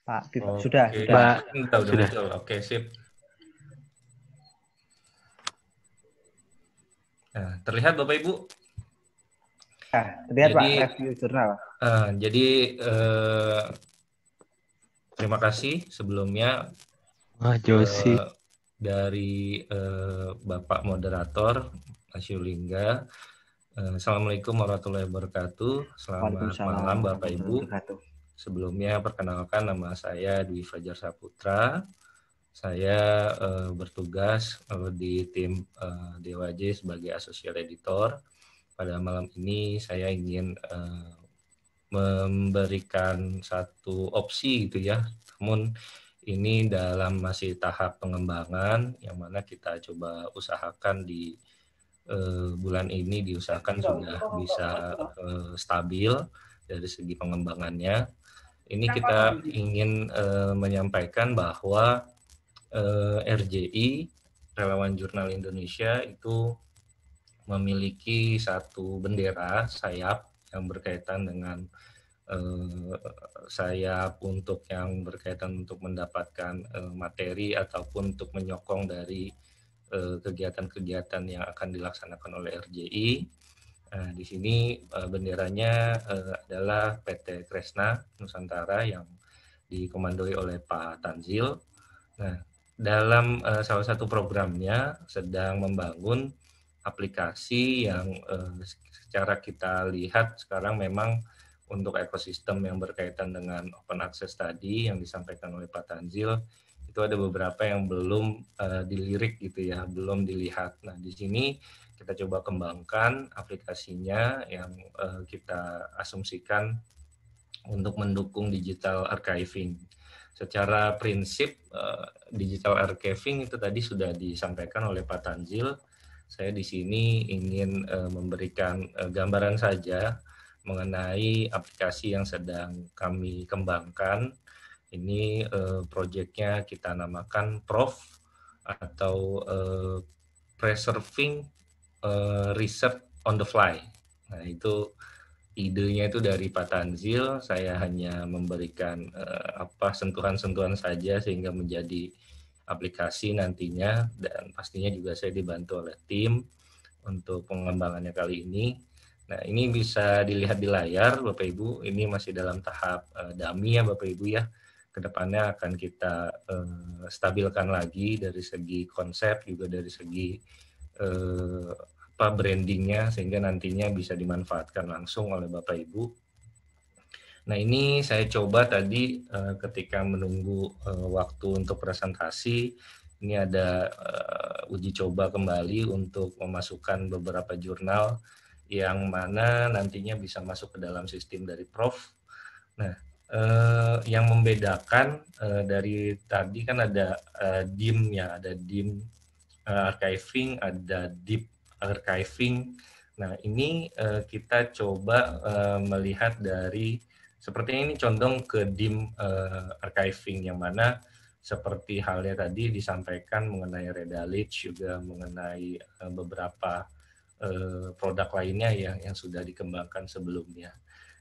Pak, oh, sudah, okay. sudah. Pak, sudah. sudah. sudah. Oke, okay, sip. Nah, terlihat Bapak Ibu? Nah, terlihat jadi, Pak, review jurnal. Uh, jadi, uh, terima kasih sebelumnya. Wah, Josi. Uh, eh, dari uh, Bapak Moderator, Asyulingga. Lingga Eh, Assalamualaikum warahmatullahi wabarakatuh. Selamat malam Bapak Ibu. Sebelumnya perkenalkan nama saya Dwi Fajar Saputra. Saya uh, bertugas uh, di tim uh, DWJ sebagai associate editor. Pada malam ini saya ingin uh, memberikan satu opsi gitu ya. Namun ini dalam masih tahap pengembangan yang mana kita coba usahakan di Eh, bulan ini diusahakan iya, sudah bisa eh, stabil dari segi pengembangannya. Ini kita ingin eh, menyampaikan bahwa RJI Relawan Jurnal Indonesia itu memiliki satu bendera sayap yang berkaitan dengan saya sayap untuk yang berkaitan untuk mendapatkan materi ataupun untuk menyokong dari Eh, kegiatan-kegiatan yang akan dilaksanakan oleh RJI. Nah, di sini eh, benderanya eh, adalah PT Kresna Nusantara yang dikomandoi oleh Pak Tanzil. Nah, dalam salah satu programnya sedang membangun aplikasi yang secara kita lihat sekarang memang untuk ekosistem yang berkaitan dengan open access tadi yang disampaikan oleh Pak Tanzil itu ada beberapa yang belum uh, dilirik gitu ya, belum dilihat. Nah, di sini kita coba kembangkan aplikasinya yang uh, kita asumsikan untuk mendukung digital archiving. Secara prinsip uh, digital archiving itu tadi sudah disampaikan oleh Pak Tanjil. Saya di sini ingin uh, memberikan uh, gambaran saja mengenai aplikasi yang sedang kami kembangkan ini uh, eh, proyeknya kita namakan PROF atau uh, Preserving uh, Research on the Fly. Nah itu idenya itu dari Pak Tanzil, saya hanya memberikan uh, apa sentuhan-sentuhan saja sehingga menjadi aplikasi nantinya dan pastinya juga saya dibantu oleh tim untuk pengembangannya kali ini. Nah, ini bisa dilihat di layar Bapak Ibu, ini masih dalam tahap uh, dami ya Bapak Ibu ya kedepannya akan kita uh, stabilkan lagi dari segi konsep juga dari segi uh, apa brandingnya sehingga nantinya bisa dimanfaatkan langsung oleh bapak ibu. Nah ini saya coba tadi uh, ketika menunggu uh, waktu untuk presentasi ini ada uh, uji coba kembali untuk memasukkan beberapa jurnal yang mana nantinya bisa masuk ke dalam sistem dari Prof. Nah, eh, yang membedakan eh, dari tadi kan ada eh, DIM ya, ada DIM eh, archiving, ada deep archiving. Nah, ini eh, kita coba eh, melihat dari sepertinya ini condong ke DIM eh, archiving yang mana seperti halnya tadi disampaikan mengenai redalich juga mengenai eh, beberapa eh, produk lainnya ya yang sudah dikembangkan sebelumnya.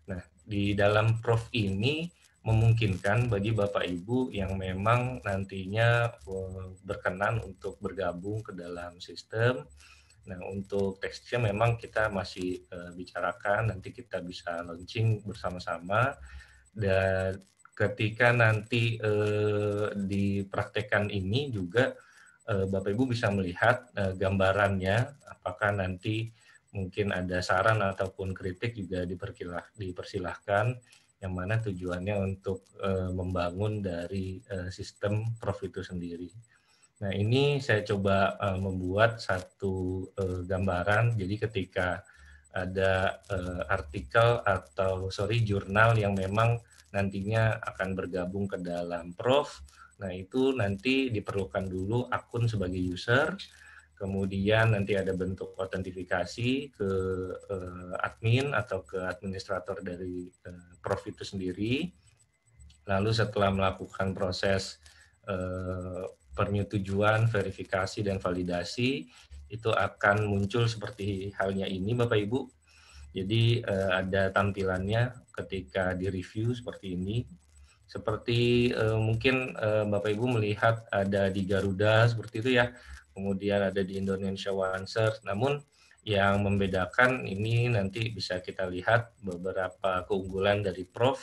Nah, di dalam prof ini memungkinkan bagi Bapak Ibu yang memang nantinya eh, berkenan untuk bergabung ke dalam sistem. Nah, untuk teksnya memang kita masih eh, bicarakan, nanti kita bisa launching bersama-sama. Dan ketika nanti uh, dipraktekkan ini juga uh, Bapak Ibu bisa melihat gambarannya apakah nanti mungkin ada saran ataupun kritik juga diperkilah, dipersilahkan yang mana tujuannya untuk eh, membangun dari eh, sistem prof itu sendiri. Nah ini saya coba eh, membuat satu gambaran. Jadi ketika ada artikel atau sorry jurnal yang memang nantinya akan bergabung ke dalam prof, nah itu nanti diperlukan dulu akun sebagai user kemudian nanti ada bentuk autentifikasi ke eh, admin atau ke administrator dari eh, prof itu sendiri. Lalu setelah melakukan proses eh, penyetujuan, verifikasi dan validasi itu akan muncul seperti halnya ini Bapak Ibu. Jadi eh, ada tampilannya ketika direview seperti ini. Seperti eh, mungkin eh, Bapak Ibu melihat ada di Garuda seperti itu ya kemudian ada di Indonesia Wanser. Namun yang membedakan ini nanti bisa kita lihat beberapa keunggulan dari Prof.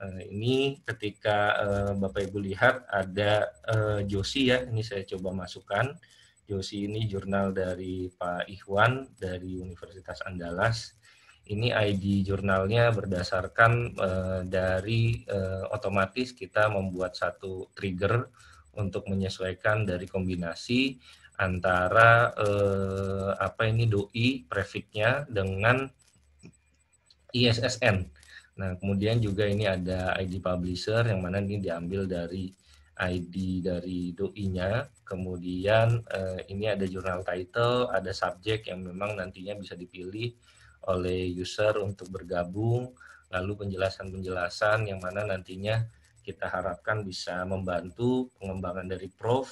Eh, ini ketika eh, Bapak Ibu lihat ada eh, Josi ya, ini saya coba masukkan. Josi ini jurnal dari Pak Ikhwan dari Universitas Andalas. Ini ID jurnalnya berdasarkan dari otomatis kita membuat satu trigger untuk menyesuaikan dari kombinasi antara eh, apa ini doi prefiknya dengan ISSN. Nah, kemudian juga ini ada ID publisher yang mana ini diambil dari ID dari doi-nya, kemudian eh, ini ada jurnal title, ada subjek yang memang nantinya bisa dipilih oleh user untuk bergabung, lalu penjelasan-penjelasan yang mana nantinya kita harapkan bisa membantu pengembangan dari Prof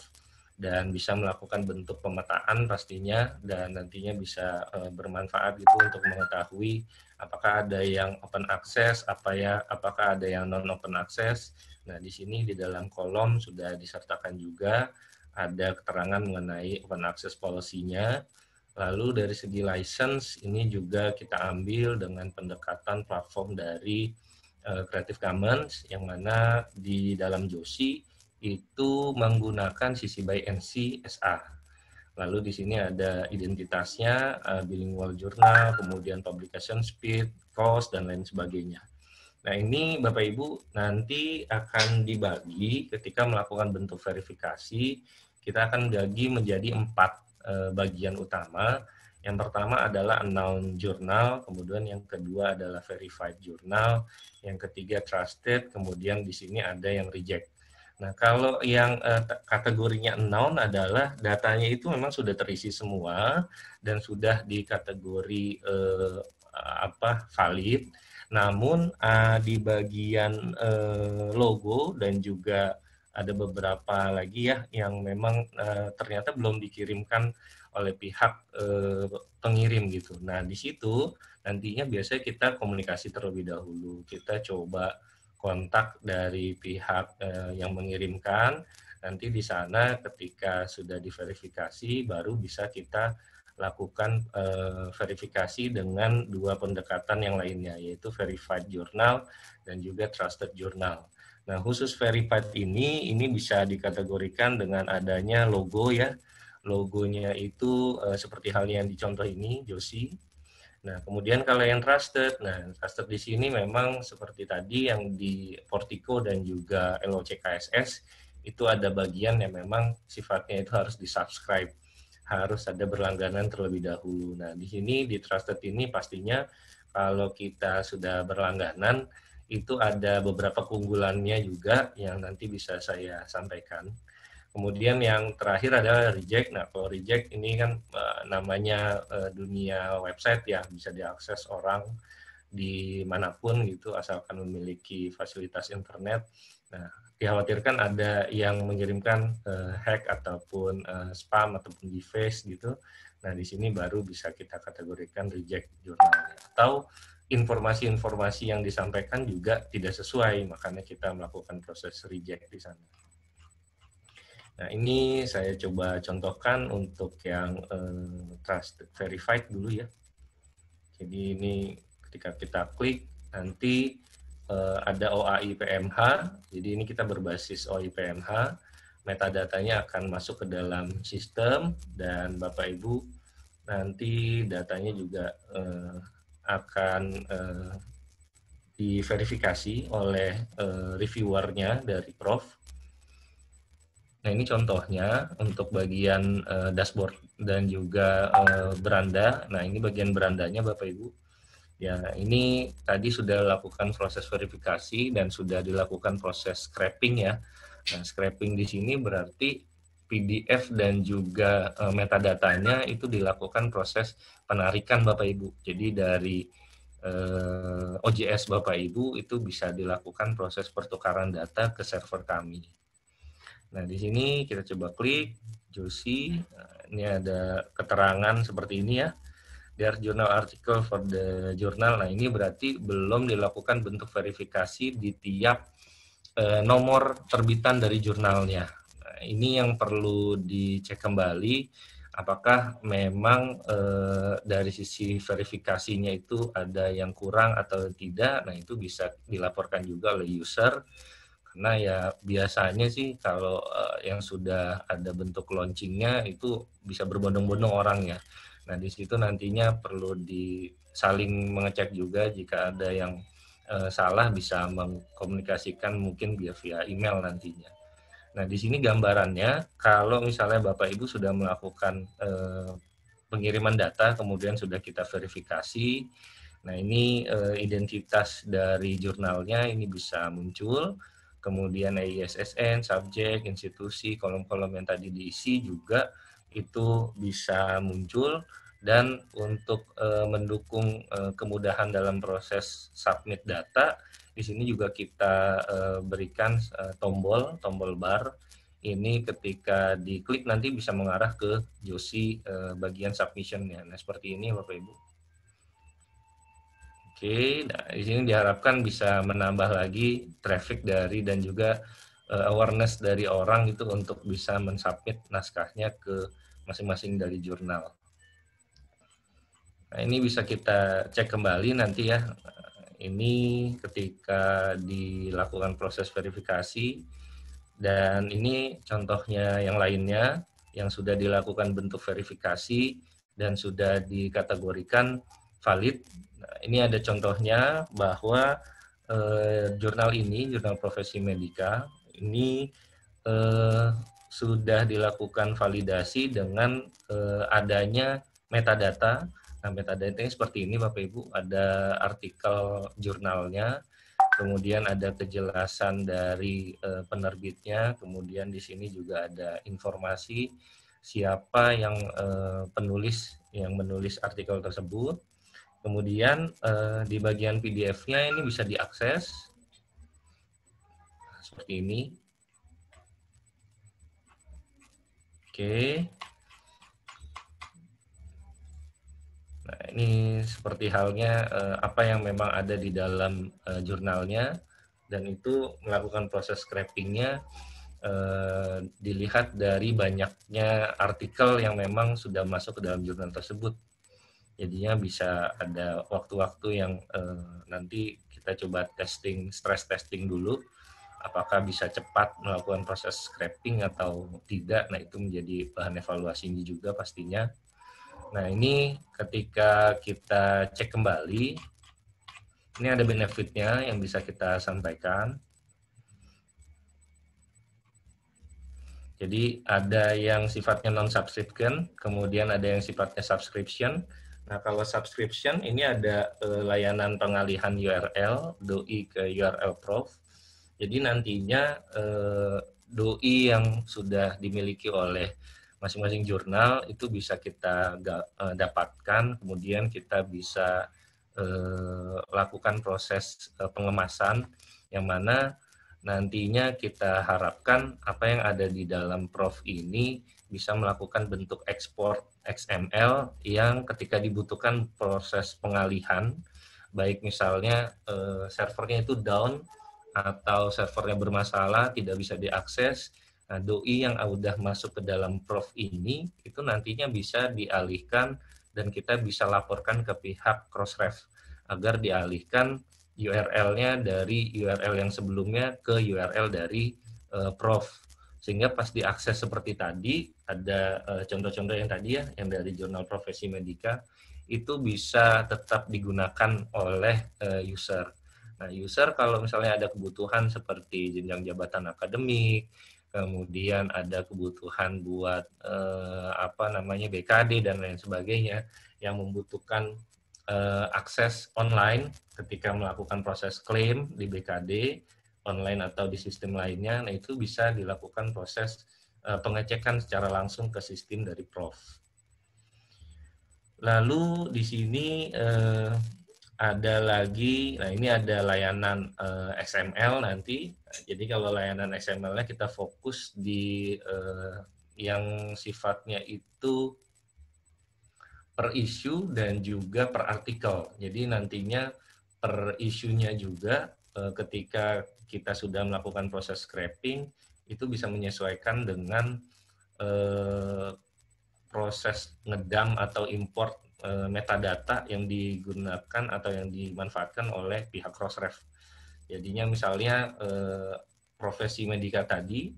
dan bisa melakukan bentuk pemetaan pastinya dan nantinya bisa e, bermanfaat gitu untuk mengetahui apakah ada yang open access apa ya apakah ada yang non open access nah di sini di dalam kolom sudah disertakan juga ada keterangan mengenai open access policy-nya lalu dari segi license ini juga kita ambil dengan pendekatan platform dari Eh, Creative Commons yang mana di dalam JOSI itu menggunakan CC BY NC SA. Lalu di sini ada identitasnya, uh, bilingual journal, kemudian publication speed, cost, dan lain sebagainya. Nah ini Bapak Ibu nanti akan dibagi ketika melakukan bentuk verifikasi, kita akan bagi menjadi empat uh, bagian utama, yang pertama adalah unknown journal, kemudian yang kedua adalah verified journal, yang ketiga trusted, kemudian di sini ada yang reject. Nah, kalau yang uh, kategorinya unknown adalah datanya itu memang sudah terisi semua dan sudah di kategori uh, apa valid. Namun uh, di bagian uh, logo dan juga ada beberapa lagi ya yang memang uh, ternyata belum dikirimkan oleh pihak e, pengirim gitu. Nah di situ nantinya biasanya kita komunikasi terlebih dahulu, kita coba kontak dari pihak e, yang mengirimkan. Nanti di sana ketika sudah diverifikasi, baru bisa kita lakukan e, verifikasi dengan dua pendekatan yang lainnya, yaitu verified journal dan juga trusted journal. Nah, khusus verified ini, ini bisa dikategorikan dengan adanya logo ya, logonya itu uh, seperti halnya yang dicontoh ini, Josi. Nah, kemudian kalau yang trusted, nah trusted di sini memang seperti tadi yang di Portico dan juga LOCKSS itu ada bagian yang memang sifatnya itu harus di-subscribe, harus ada berlangganan terlebih dahulu. Nah, di sini di trusted ini pastinya kalau kita sudah berlangganan itu ada beberapa keunggulannya juga yang nanti bisa saya sampaikan. Kemudian yang terakhir adalah reject. Nah, kalau reject ini kan uh, namanya uh, dunia website ya bisa diakses orang di manapun gitu asalkan memiliki fasilitas internet. Nah, dikhawatirkan ada yang mengirimkan uh, hack ataupun uh, spam ataupun deface gitu. Nah, di sini baru bisa kita kategorikan reject jurnal atau informasi-informasi yang disampaikan juga tidak sesuai, makanya kita melakukan proses reject di sana. Nah, ini saya coba contohkan untuk yang eh, trust verified dulu ya. Jadi ini ketika kita klik nanti eh, ada OAI PMH. Jadi ini kita berbasis OAI PMH. Metadatanya akan masuk ke dalam sistem dan Bapak Ibu nanti datanya juga eh, akan eh, diverifikasi oleh eh, reviewernya dari Prof Nah ini contohnya untuk bagian uh, dashboard dan juga uh, beranda. Nah ini bagian berandanya Bapak Ibu. Ya ini tadi sudah lakukan proses verifikasi dan sudah dilakukan proses scraping ya. Nah, scraping di sini berarti PDF dan juga uh, metadatanya itu dilakukan proses penarikan Bapak Ibu. Jadi dari OJS Bapak Ibu itu bisa dilakukan proses pertukaran data ke server kami. Nah, di sini kita coba klik Josi. Nah, ini ada keterangan seperti ini ya. Their journal article for the journal. Nah, ini berarti belum dilakukan bentuk verifikasi di tiap eh, nomor terbitan dari jurnalnya. Nah, ini yang perlu dicek kembali apakah memang eh, dari sisi verifikasinya itu ada yang kurang atau tidak. Nah, itu bisa dilaporkan juga oleh user karena ya biasanya sih kalau uh, yang sudah ada bentuk launchingnya itu bisa berbondong-bondong orang ya. Nah di situ nantinya perlu di saling mengecek juga jika ada yang uh, salah bisa mengkomunikasikan mungkin via via email nantinya. Nah di sini gambarannya kalau misalnya bapak ibu sudah melakukan uh, pengiriman data kemudian sudah kita verifikasi Nah, ini e, identitas dari jurnalnya ini bisa muncul kemudian AISSN, subjek, institusi, kolom-kolom yang tadi diisi juga itu bisa muncul dan untuk e, mendukung e, kemudahan dalam proses submit data di sini juga kita e, berikan e, tombol tombol bar ini ketika diklik nanti bisa mengarah ke Josi e, bagian submissionnya. Nah seperti ini Bapak Ibu. Oke, nah di sini diharapkan bisa menambah lagi traffic dari dan juga uh, awareness dari orang itu untuk bisa mensubmit naskahnya ke masing-masing dari jurnal. Nah, ini bisa kita cek kembali nanti ya. Ini ketika dilakukan proses verifikasi dan ini contohnya yang lainnya yang sudah dilakukan bentuk verifikasi dan sudah dikategorikan valid. Nah, ini ada contohnya bahwa eh, jurnal ini, jurnal profesi medika, ini eh, sudah dilakukan validasi dengan eh, adanya metadata. Nah, metadatanya seperti ini Bapak Ibu, ada artikel jurnalnya, kemudian ada kejelasan dari eh, penerbitnya, kemudian di sini juga ada informasi siapa yang eh, penulis yang menulis artikel tersebut, Kemudian eh, di bagian PDF-nya ini bisa diakses seperti ini. Oke. Nah, ini seperti halnya eh, apa yang memang ada di dalam eh, jurnalnya dan itu melakukan proses scrapingnya nya eh, dilihat dari banyaknya artikel yang memang sudah masuk ke dalam jurnal tersebut jadinya bisa ada waktu-waktu yang eh, nanti kita coba testing stress testing dulu apakah bisa cepat melakukan proses scraping atau tidak nah itu menjadi bahan evaluasi ini juga pastinya nah ini ketika kita cek kembali ini ada benefitnya yang bisa kita sampaikan Jadi ada yang sifatnya non-subscription, kemudian ada yang sifatnya subscription, Nah, kalau subscription ini ada uh, layanan pengalihan URL doi ke URL prof. Jadi nantinya uh, doi yang sudah dimiliki oleh masing-masing jurnal itu bisa kita uh, dapatkan, kemudian kita bisa uh, lakukan proses uh, pengemasan yang mana nantinya kita harapkan apa yang ada di dalam prof ini bisa melakukan bentuk ekspor XML yang ketika dibutuhkan proses pengalihan, baik misalnya eh, servernya itu down atau servernya bermasalah, tidak bisa diakses, nah, doi yang sudah masuk ke dalam prof ini, itu nantinya bisa dialihkan dan kita bisa laporkan ke pihak crossref agar dialihkan URL-nya dari URL yang sebelumnya ke URL dari uh, prof sehingga pas diakses seperti tadi ada eh, contoh-contoh yang tadi ya yang dari jurnal profesi medika itu bisa tetap digunakan oleh eh, user. Nah, user kalau misalnya ada kebutuhan seperti jenjang jabatan akademik, kemudian ada kebutuhan buat eh, apa namanya BKD dan lain sebagainya yang membutuhkan eh, akses online ketika melakukan proses klaim di BKD online atau di sistem lainnya, nah itu bisa dilakukan proses eh, pengecekan secara langsung ke sistem dari Prof. Lalu di sini eh, ada lagi, nah ini ada layanan uh, eh, XML nanti. Jadi kalau layanan XML-nya kita fokus di yang sifatnya itu per isu dan juga per artikel. Jadi nantinya per isunya juga ketika kita sudah melakukan proses scraping itu bisa menyesuaikan dengan eh, proses ngedam atau import eh, metadata yang digunakan atau yang dimanfaatkan oleh pihak Crossref. Jadinya misalnya eh, profesi medika tadi,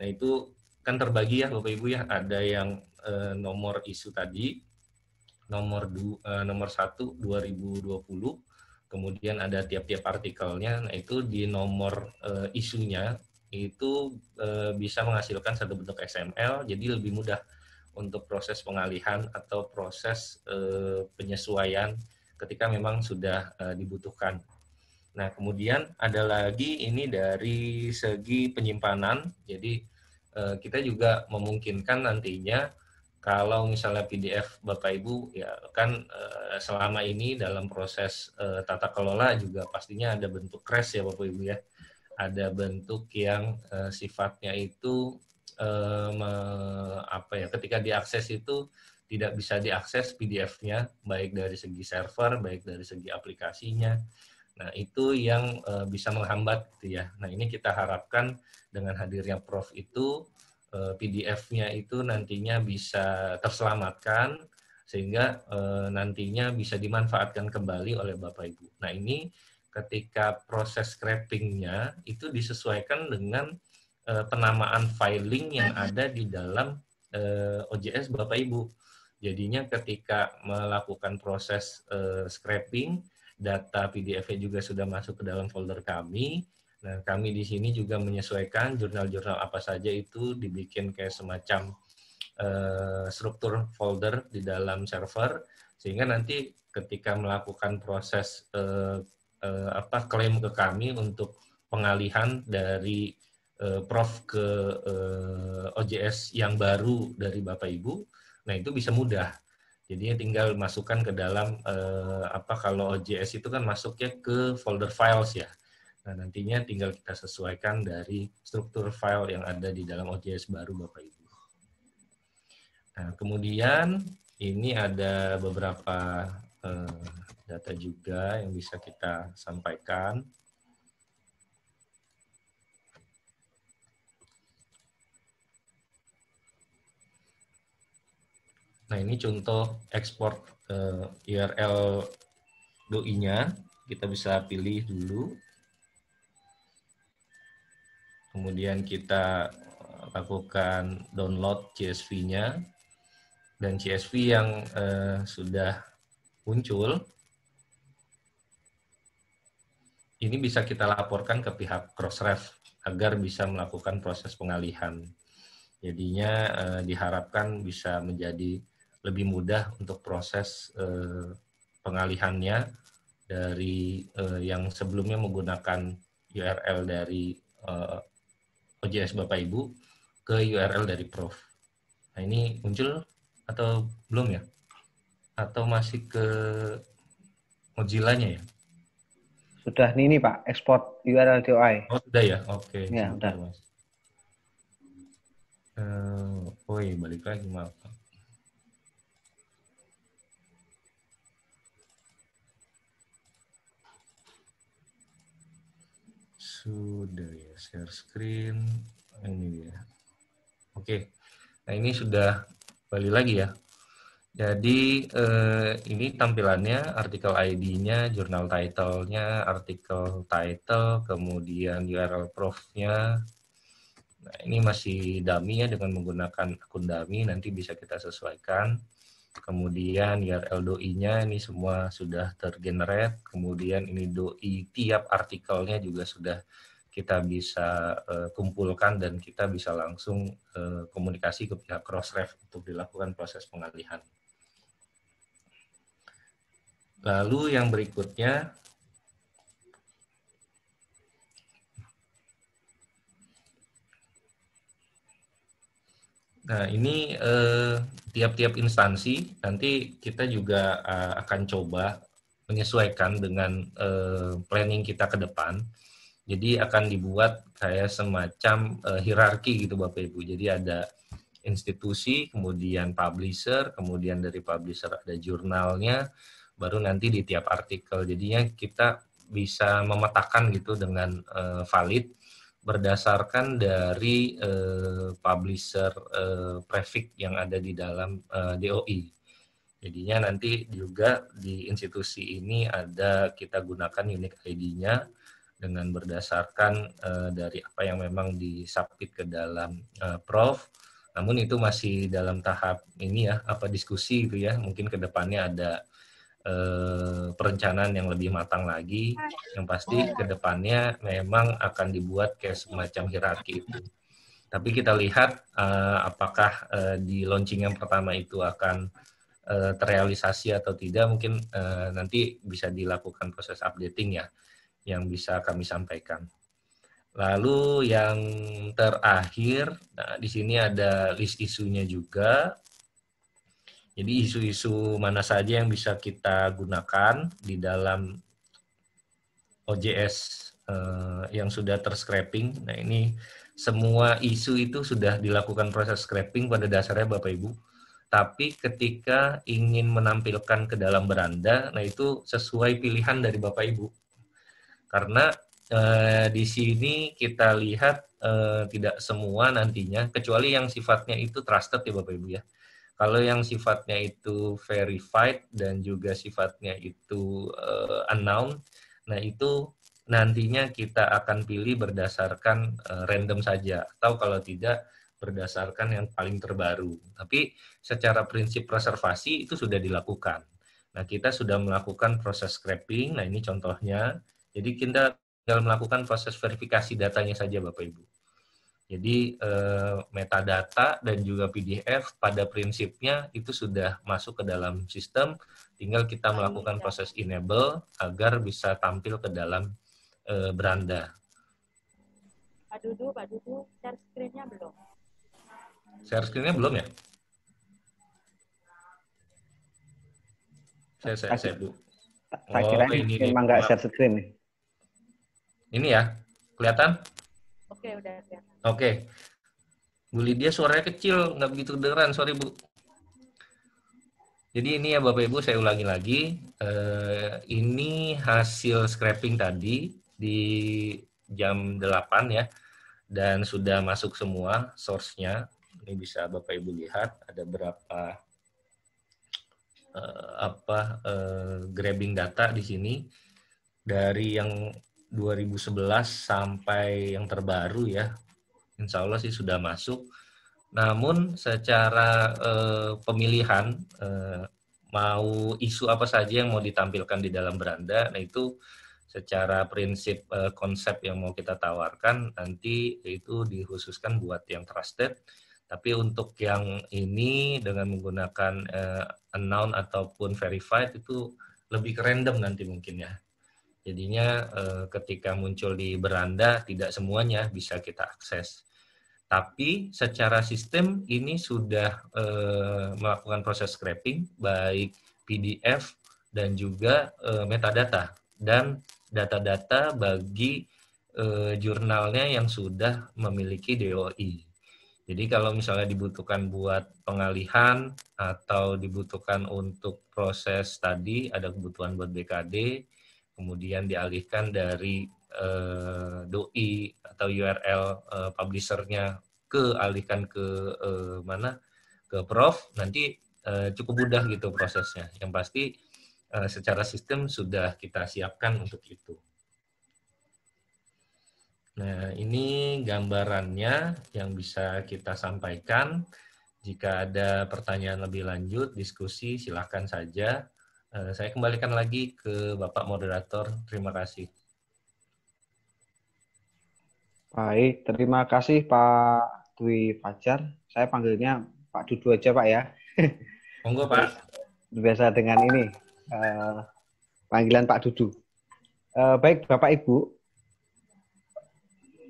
nah itu kan terbagi ya Bapak Ibu ya, ada yang eh, nomor isu tadi, nomor du, eh, nomor 1 2020 kemudian ada tiap-tiap artikelnya. Nah, itu di nomor uh, isunya itu uh, bisa menghasilkan satu bentuk XML, jadi lebih mudah untuk proses pengalihan atau proses uh, penyesuaian ketika memang sudah uh, dibutuhkan. Nah, kemudian ada lagi ini dari segi penyimpanan. Jadi uh, kita juga memungkinkan nantinya kalau misalnya PDF Bapak Ibu ya kan eh, selama ini dalam proses eh, tata kelola juga pastinya ada bentuk crash ya Bapak Ibu ya. Ada bentuk yang eh, sifatnya itu apa ya ketika diakses itu tidak bisa diakses PDF-nya baik dari segi server, baik dari segi aplikasinya. Nah, itu yang bisa menghambat gitu ya. Nah, ini kita harapkan dengan hadirnya Prof itu Eh, PDF-nya itu nantinya bisa terselamatkan sehingga eh, nantinya bisa dimanfaatkan kembali oleh Bapak Ibu. Nah ini ketika proses scrapping-nya itu disesuaikan dengan eh, penamaan filing yang ada di dalam OJS Bapak Ibu. Jadinya ketika melakukan proses scraping, data PDF-nya juga sudah masuk ke dalam folder kami, Nah, kami di sini juga menyesuaikan jurnal-jurnal apa saja itu dibikin kayak semacam uh, struktur folder di dalam server sehingga nanti ketika melakukan proses uh, uh, apa klaim ke kami untuk pengalihan dari uh, prof ke uh, OJS yang baru dari Bapak Ibu, nah itu bisa mudah. Jadi tinggal masukkan ke dalam eh, apa kalau OJS itu kan masuknya ke folder files ya Nah, nantinya tinggal kita sesuaikan dari struktur file yang ada di dalam OJS baru Bapak Ibu. Nah, kemudian ini ada beberapa eh, data juga yang bisa kita sampaikan. Nah, ini contoh ekspor eh, URL DOI-nya. Kita bisa pilih dulu kemudian kita eh, lakukan download CSV-nya dan CSV yang eh, sudah muncul ini bisa kita laporkan ke pihak Crossref agar bisa melakukan proses pengalihan. Jadinya eh, diharapkan bisa menjadi lebih mudah untuk proses eh, pengalihannya dari eh, yang sebelumnya menggunakan URL dari eh, OJS Bapak Ibu ke URL dari Prof. Nah ini muncul atau belum ya? Atau masih ke Mozilla-nya ya? Sudah ini Pak, export URL DOI. Oh sudah ya, oke. Okay. Ya sudah. Mas. Uh, balik lagi maaf. Sudah ya, share screen. Ini dia. Oke. Nah, ini sudah balik lagi ya. Jadi eh, ini tampilannya artikel ID-nya, jurnal title-nya, artikel title, kemudian URL proof nya Nah, ini masih dummy ya dengan menggunakan akun dummy nanti bisa kita sesuaikan kemudian URL ya, doi-nya ini semua sudah tergenerate, kemudian ini doi tiap artikelnya juga sudah kita bisa uh, kumpulkan dan kita bisa langsung uh, komunikasi ke pihak Crossref untuk dilakukan proses pengalihan. Lalu yang berikutnya Nah, ini eh, tiap-tiap eh, instansi nanti kita juga eh, akan coba menyesuaikan dengan eh, planning kita ke depan. Jadi akan dibuat kayak semacam eh, hierarki gitu Bapak Ibu. Jadi ada institusi, kemudian publisher, kemudian dari publisher ada jurnalnya, baru nanti di tiap artikel. Jadinya kita bisa memetakan gitu dengan eh, valid berdasarkan dari uh, publisher uh, prefix yang ada di dalam uh, eh, DOI. Jadinya nanti juga di institusi ini ada kita gunakan unique ID-nya dengan berdasarkan uh, dari apa yang memang disubmit ke dalam uh, prof. Namun itu masih dalam tahap ini ya, apa diskusi itu ya. Mungkin kedepannya ada Eh, perencanaan yang lebih matang lagi. Yang pasti kedepannya memang akan dibuat kayak semacam hierarki itu. Tapi kita lihat uh, apakah uh, di launching yang pertama itu akan uh, terrealisasi atau tidak. Mungkin uh, nanti bisa dilakukan proses updating ya yang bisa kami sampaikan. Lalu yang terakhir, nah, di sini ada list isunya juga. Jadi isu-isu mana saja yang bisa kita gunakan di dalam OJS eh, yang sudah terscraping. Nah ini semua isu itu sudah dilakukan proses scraping pada dasarnya Bapak Ibu. Tapi ketika ingin menampilkan ke dalam beranda, nah itu sesuai pilihan dari Bapak Ibu. Karena eh, di sini kita lihat eh, tidak semua nantinya, kecuali yang sifatnya itu trusted ya Bapak Ibu ya. Kalau yang sifatnya itu verified dan juga sifatnya itu uh, unknown, nah itu nantinya kita akan pilih berdasarkan uh, random saja atau kalau tidak berdasarkan yang paling terbaru. Tapi secara prinsip preservasi itu sudah dilakukan. Nah, kita sudah melakukan proses scraping. Nah, ini contohnya. Jadi kita tinggal melakukan proses verifikasi datanya saja Bapak Ibu. Jadi eh, metadata dan juga PDF pada prinsipnya itu sudah masuk ke dalam sistem, tinggal kita ah, iya. melakukan proses enable agar bisa tampil ke dalam eh, beranda. Pak Dudu, Pak Dudu, share screen-nya belum? Share screen-nya belum ya? Saya, saya, saya, Bu. Oh, saya oh, kira ini, memang nggak share screen Ini ya, kelihatan? Oke, udah kelihatan. Oke. Bu Lydia suaranya kecil, nggak begitu kedengeran. Sorry, Bu. Jadi ini ya Bapak Ibu saya ulangi lagi, eh, ini hasil scraping tadi di jam 8 ya, dan sudah masuk semua source-nya. Ini bisa Bapak Ibu lihat ada berapa eh, apa eh, grabbing data di sini dari yang 2011 sampai yang terbaru ya insya Allah sih sudah masuk. Namun secara eh, pemilihan eh, mau isu apa saja yang mau ditampilkan di dalam beranda, nah itu secara prinsip eh, konsep yang mau kita tawarkan nanti itu dikhususkan buat yang trusted. Tapi untuk yang ini dengan menggunakan eh, announce ataupun verified itu lebih ke random nanti mungkin ya. Jadinya eh, ketika muncul di beranda tidak semuanya bisa kita akses tapi secara sistem ini sudah eh, melakukan proses scraping baik PDF dan juga eh, metadata dan data-data bagi eh, jurnalnya yang sudah memiliki DOI. Jadi kalau misalnya dibutuhkan buat pengalihan atau dibutuhkan untuk proses tadi ada kebutuhan buat BKD, kemudian dialihkan dari uh, doi atau URL uh, eh, publishernya kealihkan ke uh, mana ke prof nanti uh, cukup mudah gitu prosesnya yang pasti uh, secara sistem sudah kita siapkan untuk itu nah ini gambarannya yang bisa kita sampaikan jika ada pertanyaan lebih lanjut diskusi silahkan saja uh, saya kembalikan lagi ke bapak moderator terima kasih Baik, terima kasih Pak Dwi Fajar. Saya panggilnya Pak Dudu aja Pak ya. Monggo Pak. Biasa dengan ini uh, panggilan Pak Dudu. Uh, baik Bapak Ibu,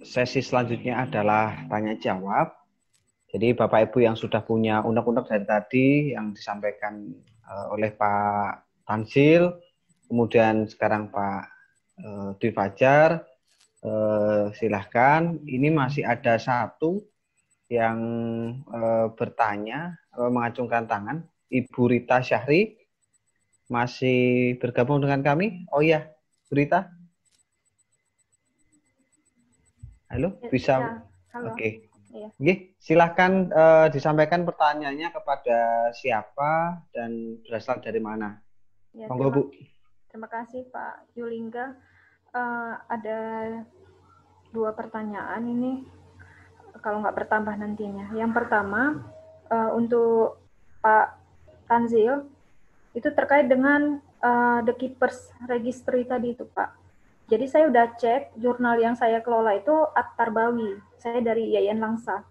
sesi selanjutnya adalah tanya jawab. Jadi Bapak Ibu yang sudah punya undang-undang dari tadi yang disampaikan uh, oleh Pak Tansil, kemudian sekarang Pak uh, Dwi Fajar, eh, silahkan. Ini masih ada satu yang eh, bertanya, eh, mengacungkan tangan. Ibu Rita Syahri masih bergabung dengan kami. Oh iya, Rita. Halo, ya, bisa? Ya, Oke. Okay. Iya. Oke, silahkan uh, disampaikan pertanyaannya kepada siapa dan berasal dari mana. Ya, Monggo Bu. Terima kasih Pak Yulingga uh, ada dua pertanyaan ini kalau nggak bertambah nantinya. Yang pertama uh, untuk Pak Tanzil itu terkait dengan uh, the keepers registry tadi itu Pak. Jadi saya udah cek jurnal yang saya kelola itu At-Tarbawi. Saya dari Yayan Langsa.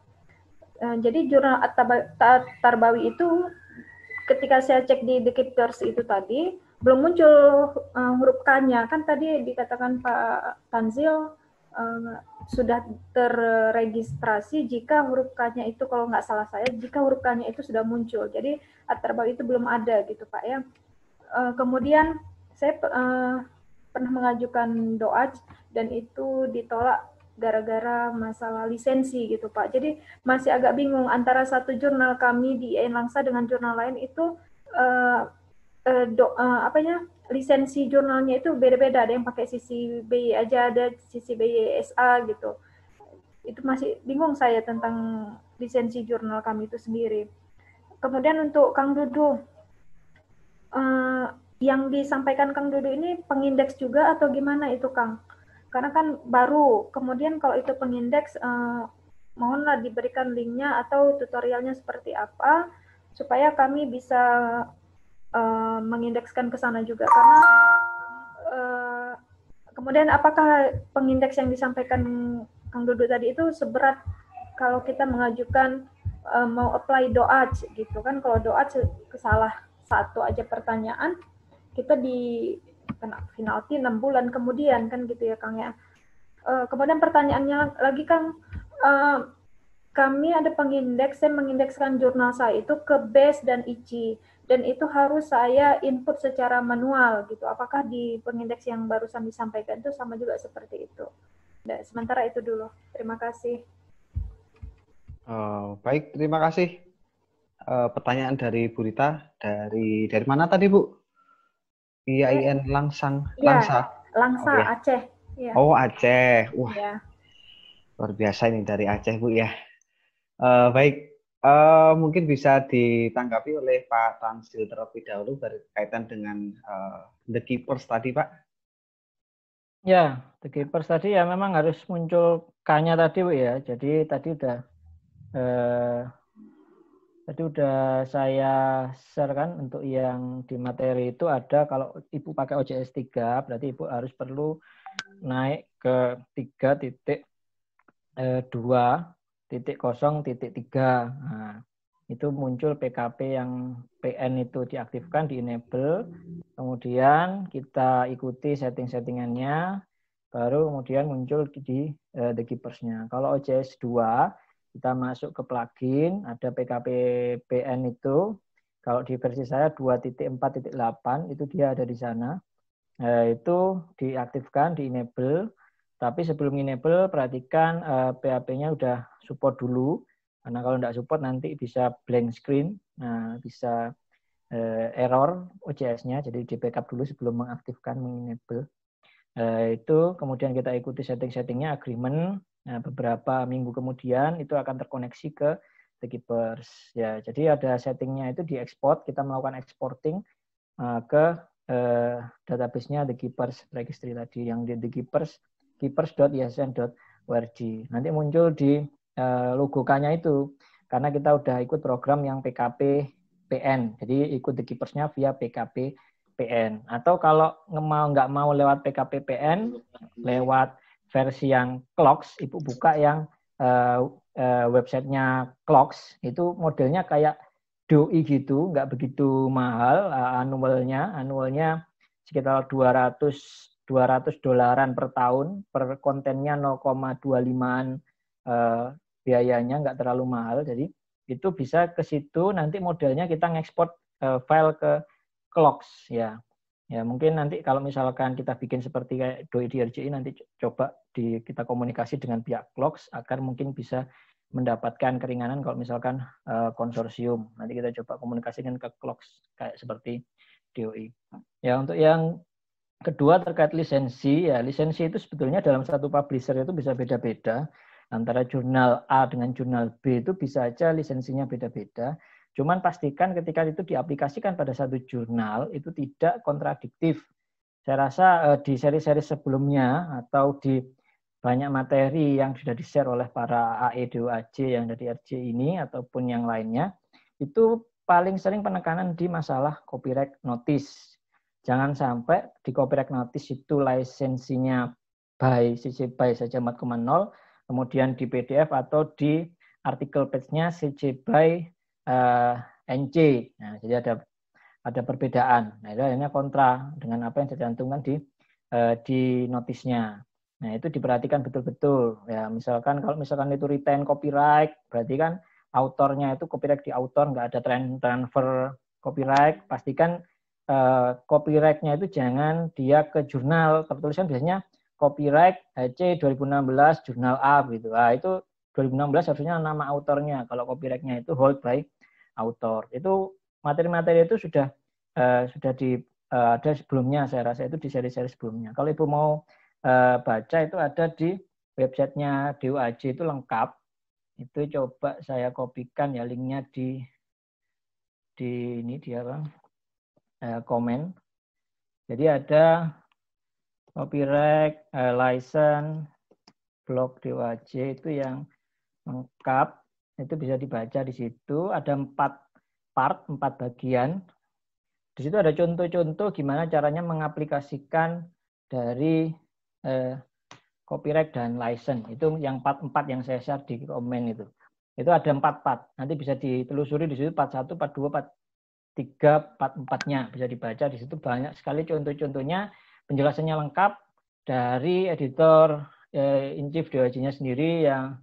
Uh, jadi jurnal At-Tarbawi itu ketika saya cek di the keepers itu tadi belum muncul uh, huruf K-nya. Kan tadi dikatakan Pak Tanzil uh, sudah terregistrasi jika huruf K-nya itu kalau nggak salah saya jika huruf K-nya itu sudah muncul. Jadi atarbal itu belum ada gitu Pak ya. Uh, kemudian saya uh, pernah mengajukan doa dan itu ditolak gara-gara masalah lisensi gitu Pak. Jadi masih agak bingung antara satu jurnal kami di Enlangsa dengan jurnal lain itu uh, Eh, do, uh, apa ya lisensi jurnalnya itu beda-beda ada yang pakai sisi BY aja ada sisi SA gitu itu masih bingung saya tentang lisensi jurnal kami itu sendiri kemudian untuk Kang Dudu uh, yang disampaikan Kang Dudu ini pengindeks juga atau gimana itu Kang karena kan baru kemudian kalau itu pengindeks uh, mohonlah diberikan linknya atau tutorialnya seperti apa supaya kami bisa Eh, mengindekskan ke sana juga karena uh, kemudian apakah pengindeks yang disampaikan Kang Dodo tadi itu seberat kalau kita mengajukan uh, mau apply doa gitu kan kalau doa kesalah satu aja pertanyaan kita di kena penalti 6 bulan kemudian kan gitu ya Kang ya. Uh, kemudian pertanyaannya lagi Kang uh, kami ada pengindeks, saya mengindekskan jurnal saya itu ke base dan ICI dan itu harus saya input secara manual gitu. Apakah di pengindeks yang barusan disampaikan itu sama juga seperti itu? Nah, sementara itu dulu. Terima kasih. Oh, baik, terima kasih. Uh, pertanyaan dari Bu Rita dari dari mana tadi Bu? IAIN eh, Langsang ya, Langsa. Langsa ya. Aceh. Ya. Oh Aceh, wah. Ya. Luar biasa ini dari Aceh Bu ya. Uh, baik, Uh, mungkin bisa ditanggapi oleh Pak Tansil terlebih dahulu berkaitan dengan uh, the keepers tadi, Pak. Ya, the keepers tadi ya memang harus muncul K-nya tadi, Bu ya. Jadi tadi udah uh, tadi udah saya share kan untuk yang di materi itu ada kalau Ibu pakai OJS 3 berarti Ibu harus perlu naik ke 3.2 titik dua titik kosong titik tiga nah, itu muncul PKP yang PN itu diaktifkan di enable kemudian kita ikuti setting-settingannya baru kemudian muncul di uh, the keepersnya kalau OCS 2 kita masuk ke plugin ada PKP PN itu kalau di versi saya 2.4.8 itu dia ada di sana uh, itu diaktifkan di enable tapi sebelum enable, perhatikan uh, eh, PHP-nya udah support dulu. Karena kalau tidak support nanti bisa blank screen, nah bisa uh, error OJS-nya. Jadi di backup dulu sebelum mengaktifkan mengenable. Uh, eh, itu kemudian kita ikuti setting-settingnya agreement. Nah, beberapa minggu kemudian itu akan terkoneksi ke the keepers. Ya, jadi ada settingnya itu di export. Kita melakukan exporting uh, ke uh, database-nya the keepers registry tadi yang di the keepers keepers.isn.org. Nanti muncul di uh, eh, kanya itu karena kita udah ikut program yang PKP PN. Jadi ikut The keepersnya via PKP PN. Atau kalau mau nggak mau lewat PKP PN, lewat versi yang Clocks, Ibu buka yang uh, uh, websitenya Clocks, itu modelnya kayak DOI gitu, nggak begitu mahal uh, annualnya. Annualnya sekitar 200 200 dolaran per tahun, per kontennya 0,25an eh, biayanya nggak terlalu mahal. Jadi itu bisa ke situ nanti modelnya kita ngekspor eh, file ke Clocks ya. Ya mungkin nanti kalau misalkan kita bikin seperti kayak doi di nanti coba di kita komunikasi dengan pihak Clocks agar mungkin bisa mendapatkan keringanan kalau misalkan eh, konsorsium. Nanti kita coba komunikasikan ke Clocks kayak seperti DOI. Ya untuk yang Kedua terkait lisensi, ya lisensi itu sebetulnya dalam satu publisher itu bisa beda-beda. Antara jurnal A dengan jurnal B itu bisa aja lisensinya beda-beda. Cuman pastikan ketika itu diaplikasikan pada satu jurnal itu tidak kontradiktif. Saya rasa eh, di seri-seri sebelumnya atau di banyak materi yang sudah di-share oleh para AEDOAJ yang dari RJ ini ataupun yang lainnya, itu paling sering penekanan di masalah copyright notice. Jangan sampai di copyright notice itu lisensinya by CC by saja 4,0, kemudian di PDF atau di artikel page-nya CC by uh, eh, NC. Nah, jadi ada ada perbedaan. Nah, itu akhirnya kontra dengan apa yang tercantumkan di uh, di notisnya. Nah, itu diperhatikan betul-betul. Ya, misalkan kalau misalkan itu retain copyright, berarti kan autornya itu copyright di autor, nggak ada transfer copyright. Pastikan uh, copyright-nya itu jangan dia ke jurnal, tapi biasanya copyright HC 2016 jurnal A gitu. Nah, itu 2016 harusnya nama autornya. Kalau copyright-nya itu hold by author. Itu materi-materi itu sudah uh, sudah di uh, ada sebelumnya saya rasa itu di seri-seri sebelumnya. Kalau Ibu mau uh, baca itu ada di websitenya DUAJ itu lengkap. Itu coba saya kopikan ya linknya di di ini dia bang Eh, komen. Jadi ada copyright, eh, license, blog DOAJ itu yang lengkap. Itu bisa dibaca di situ. Ada empat part, empat bagian. Di situ ada contoh-contoh gimana caranya mengaplikasikan dari eh, copyright dan license. Itu yang part-empat yang saya share di komen itu. Itu ada empat part. Nanti bisa ditelusuri di situ part 1, part 2, part tiga empat empatnya bisa dibaca di situ banyak sekali contoh-contohnya penjelasannya lengkap dari editor eh, in nya sendiri yang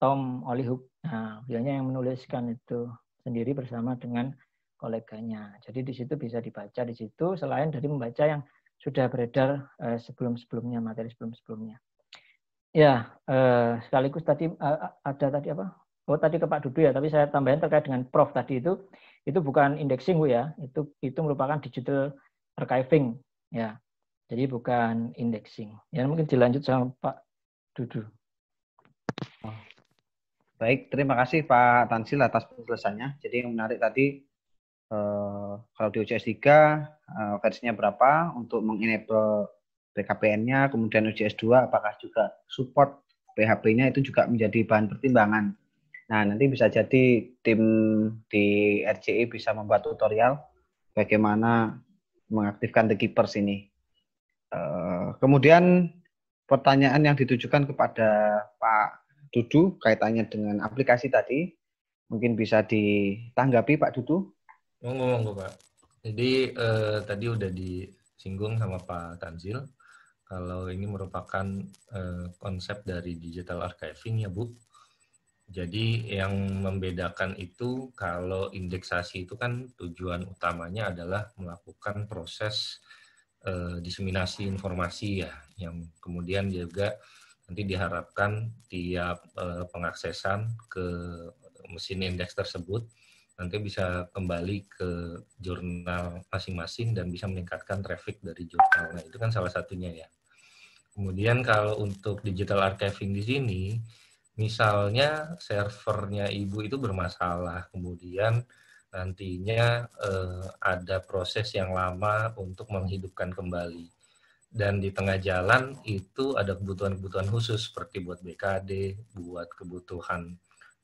Tom Olihub. Nah, beliaunya yang menuliskan itu sendiri bersama dengan koleganya. Jadi di situ bisa dibaca di situ selain dari membaca yang sudah beredar eh, sebelum-sebelumnya materi sebelum-sebelumnya. Ya, eh, sekaligus tadi eh, ada tadi apa? Oh, tadi ke Pak Dudu ya, tapi saya tambahin terkait dengan Prof tadi itu itu bukan indexing Bu ya, itu itu merupakan digital archiving ya. Jadi bukan indexing. Ya mungkin dilanjut sama Pak Dudu. Oh. Baik, terima kasih Pak Tansil atas penjelasannya. Jadi yang menarik tadi eh, kalau di UCS 3 eh, versinya berapa untuk mengenable PKPN-nya, kemudian ocs 2 apakah juga support PHP-nya itu juga menjadi bahan pertimbangan Nah, nanti bisa jadi tim di RCI bisa membuat tutorial bagaimana mengaktifkan the keepers ini. Eh, kemudian pertanyaan yang ditujukan kepada Pak Dudu kaitannya dengan aplikasi tadi mungkin bisa ditanggapi Pak Dudu. Monggo monggo Pak. Jadi eh, tadi udah disinggung sama Pak Tanzil kalau ini merupakan eh, konsep dari digital archiving ya Bu. Jadi yang membedakan itu kalau indeksasi itu kan tujuan utamanya adalah melakukan proses e, diseminasi informasi ya, yang kemudian juga nanti diharapkan tiap e, pengaksesan ke mesin indeks tersebut nanti bisa kembali ke jurnal masing-masing dan bisa meningkatkan traffic dari jurnalnya. Itu kan salah satunya ya. Kemudian kalau untuk digital archiving di sini misalnya servernya ibu itu bermasalah, kemudian nantinya eh, ada proses yang lama untuk menghidupkan kembali. Dan di tengah jalan itu ada kebutuhan-kebutuhan khusus seperti buat BKD, buat kebutuhan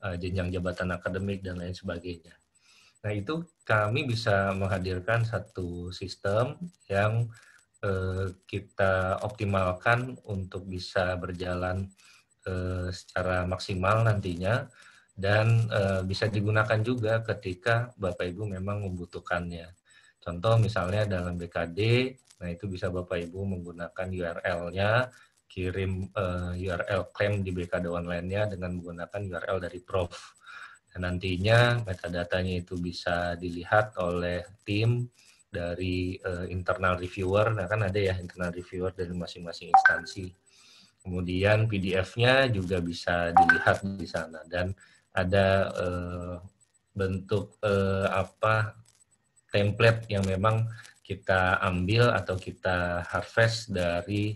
eh, jenjang jabatan akademik dan lain sebagainya. Nah itu kami bisa menghadirkan satu sistem yang eh, kita optimalkan untuk bisa berjalan Eh, secara maksimal nantinya dan eh, bisa digunakan juga ketika Bapak Ibu memang membutuhkannya. Contoh misalnya dalam BKD, nah itu bisa Bapak Ibu menggunakan URL-nya, kirim eh, URL claim di BKD online-nya dengan menggunakan URL dari Prof. Dan nantinya metadatanya itu bisa dilihat oleh tim dari internal reviewer, nah kan ada ya internal reviewer dari masing-masing instansi. Kemudian PDF-nya juga bisa dilihat di sana dan ada eh, bentuk eh, apa template yang memang kita ambil atau kita harvest dari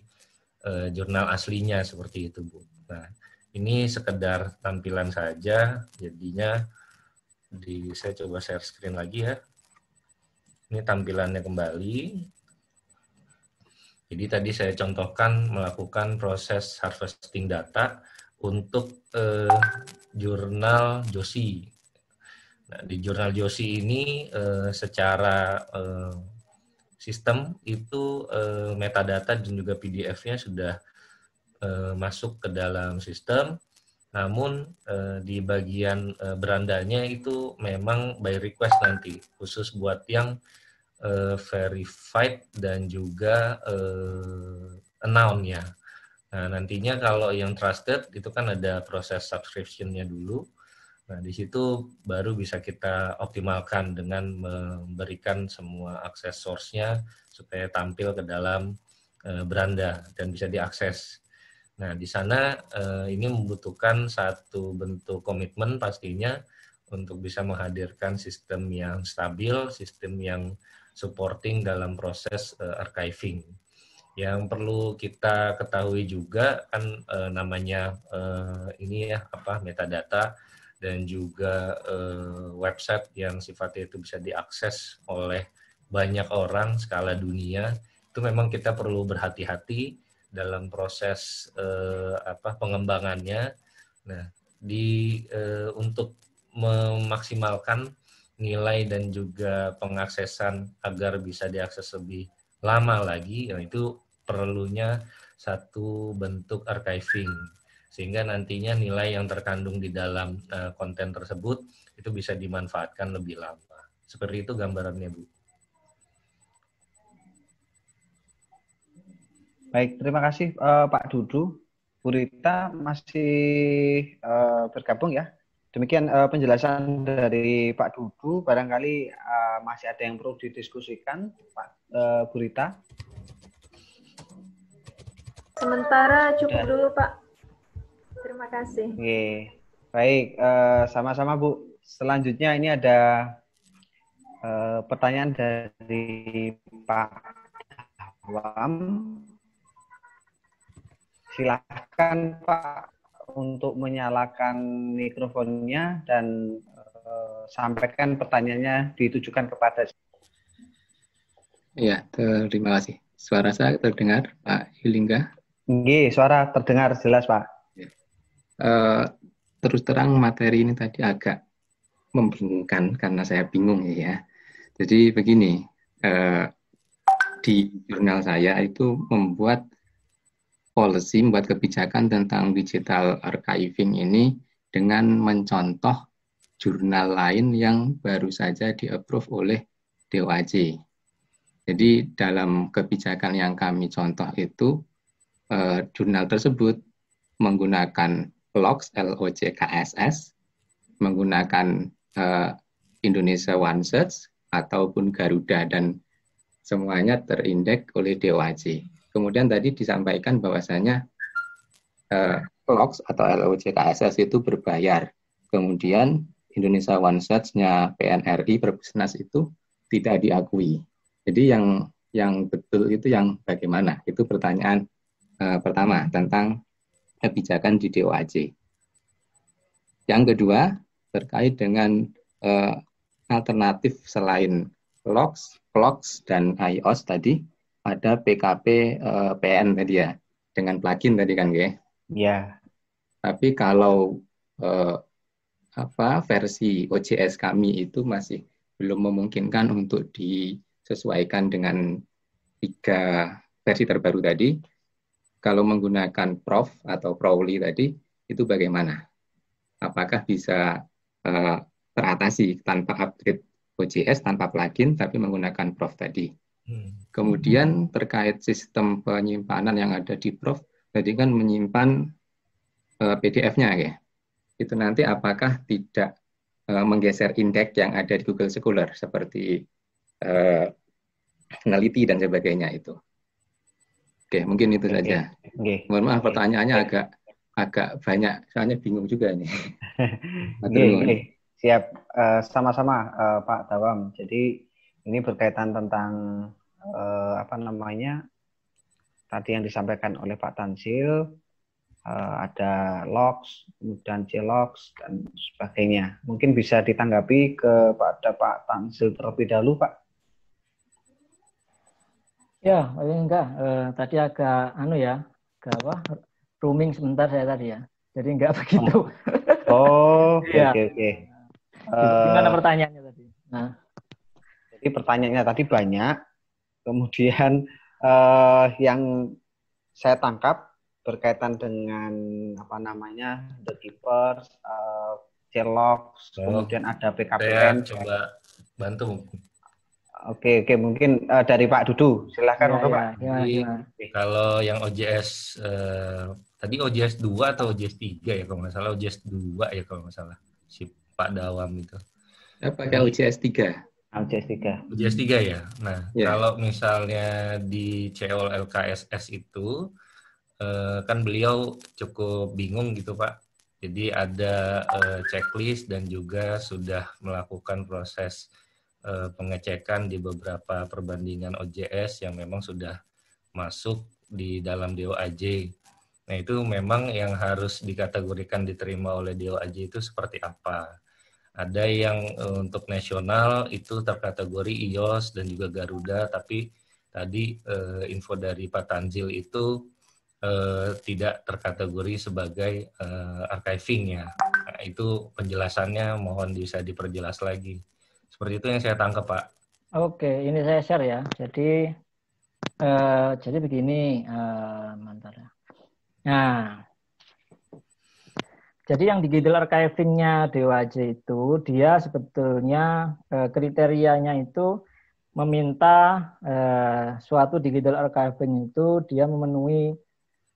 eh, jurnal aslinya seperti itu, Bu. Nah, ini sekedar tampilan saja, jadinya di saya coba share screen lagi ya. Ini tampilannya kembali. Jadi tadi saya contohkan melakukan proses harvesting data untuk eh, jurnal Josi. Nah, di jurnal Josi ini eh, secara eh, sistem itu eh, metadata dan juga PDF-nya sudah eh, masuk ke dalam sistem. Namun eh, di bagian eh, berandanya itu memang by request nanti khusus buat yang uh, verified dan juga uh, announce ya. Nah, nantinya kalau yang trusted itu kan ada proses subscription-nya dulu. Nah, di situ baru bisa kita optimalkan dengan memberikan semua akses source-nya supaya tampil ke dalam uh, beranda dan bisa diakses. Nah, di sana uh, ini membutuhkan satu bentuk komitmen pastinya untuk bisa menghadirkan sistem yang stabil, sistem yang supporting dalam proses uh, archiving. Yang perlu kita ketahui juga kan uh, namanya uh, ini ya apa metadata dan juga uh, website yang sifatnya itu bisa diakses oleh banyak orang skala dunia itu memang kita perlu berhati-hati dalam proses uh, apa pengembangannya. Nah, di uh, untuk memaksimalkan nilai dan juga pengaksesan agar bisa diakses lebih lama lagi, nah itu perlunya satu bentuk archiving sehingga nantinya nilai yang terkandung di dalam eh, konten tersebut itu bisa dimanfaatkan lebih lama. Seperti itu gambarannya, Bu. Baik, terima kasih eh, Pak Dudu. Bu Rita masih uh, bergabung ya? Demikian uh, penjelasan dari Pak Dudu. Barangkali uh, masih ada yang perlu didiskusikan, Pak uh, eh, Burita. Sementara cukup Sudah. dulu, Pak. Terima kasih. Okay. Baik, sama-sama uh, Bu. Selanjutnya ini ada uh, pertanyaan dari Pak Wam. Silahkan Pak untuk menyalakan mikrofonnya dan uh, sampaikan pertanyaannya ditujukan kepada Ya, terima kasih. Suara saya terdengar, Pak Yulingga. Iya, suara terdengar jelas, Pak. Uh, terus terang materi ini tadi agak membingungkan karena saya bingung ya. Jadi begini, uh, di jurnal saya itu membuat policy, membuat kebijakan tentang digital archiving ini dengan mencontoh jurnal lain yang baru saja di-approve oleh DOAJ. Jadi dalam kebijakan yang kami contoh itu, eh, jurnal tersebut menggunakan s LOCKSS, menggunakan eh, Indonesia One Search, ataupun Garuda, dan semuanya terindeks oleh DOAJ. Kemudian tadi disampaikan bahwasanya eh, LOX atau LOCKSS itu berbayar. Kemudian Indonesia One Search-nya PNRI berbisnis itu tidak diakui. Jadi yang yang betul itu yang bagaimana? Itu pertanyaan eh, pertama tentang kebijakan di DOAJ. Yang kedua terkait dengan eh, alternatif selain LOX, LOX dan IOS tadi ada PKP eh, PN tadi ya dengan plugin tadi kan ya. Iya. Tapi kalau eh, apa versi OJS kami itu masih belum memungkinkan untuk disesuaikan dengan tiga versi terbaru tadi. Kalau menggunakan Prof atau Proli tadi itu bagaimana? Apakah bisa eh, teratasi tanpa upgrade OJS tanpa plugin tapi menggunakan Prof tadi? Kemudian terkait sistem penyimpanan yang ada di Prof, tadi kan menyimpan uh, eh, PDF-nya ya. Itu nanti apakah tidak uh, menggeser indeks yang ada di Google Scholar seperti uh, eh, neliti dan sebagainya itu. Oke, mungkin itu okay. saja. Okay. Mohon maaf pertanyaannya okay. agak agak banyak, soalnya bingung juga nih. okay, okay. Siap, sama-sama uh, uh, Pak Tawam. Jadi ini berkaitan tentang eh, apa namanya tadi yang disampaikan oleh Pak Tansil eh, ada logs kemudian celogs dan sebagainya mungkin bisa ditanggapi kepada Pak Tansil terlebih dahulu Pak ya enggak eh, tadi agak anu ya ke apa rooming sebentar saya tadi ya jadi enggak begitu oh, oh oke ya. oke oke gimana eh, pertanyaannya tadi nah jadi pertanyaannya tadi banyak Kemudian uh, yang saya tangkap berkaitan dengan apa namanya The Keepers, uh, Sherlock, oh. kemudian ada PKPN. Saya coba bantu. Oke oke mungkin uh, dari Pak Dudu silahkan ya, Pak. Ya, ya. Iya. Kalau yang OJS uh, tadi OJS 2 atau OJS 3 ya kalau nggak salah OJS 2 ya kalau nggak salah si Pak Dawam itu. Apa ada OJS 3? LCS 3. LCS 3 ya. Nah, yeah. kalau misalnya di CEOL LKSS itu eh, kan beliau cukup bingung gitu, Pak. Jadi ada eh, checklist dan juga sudah melakukan proses eh, pengecekan di beberapa perbandingan OJS yang memang sudah masuk di dalam DOAJ. Nah, itu memang yang harus dikategorikan diterima oleh DOAJ itu seperti apa ada yang eh, untuk nasional itu terkategori IOS dan juga Garuda, tapi tadi uh, info dari Pak Tanzil itu uh, tidak terkategori sebagai uh, archiving ya. Nah, itu penjelasannya mohon bisa diperjelas lagi. Seperti itu yang saya tangkap Pak. Oke, ini saya share ya. Jadi uh, jadi begini, uh, mantar. Ya. Nah, jadi yang digital archivingnya DWJ itu dia sebetulnya eh, kriterianya itu meminta eh, suatu digital archiving itu dia memenuhi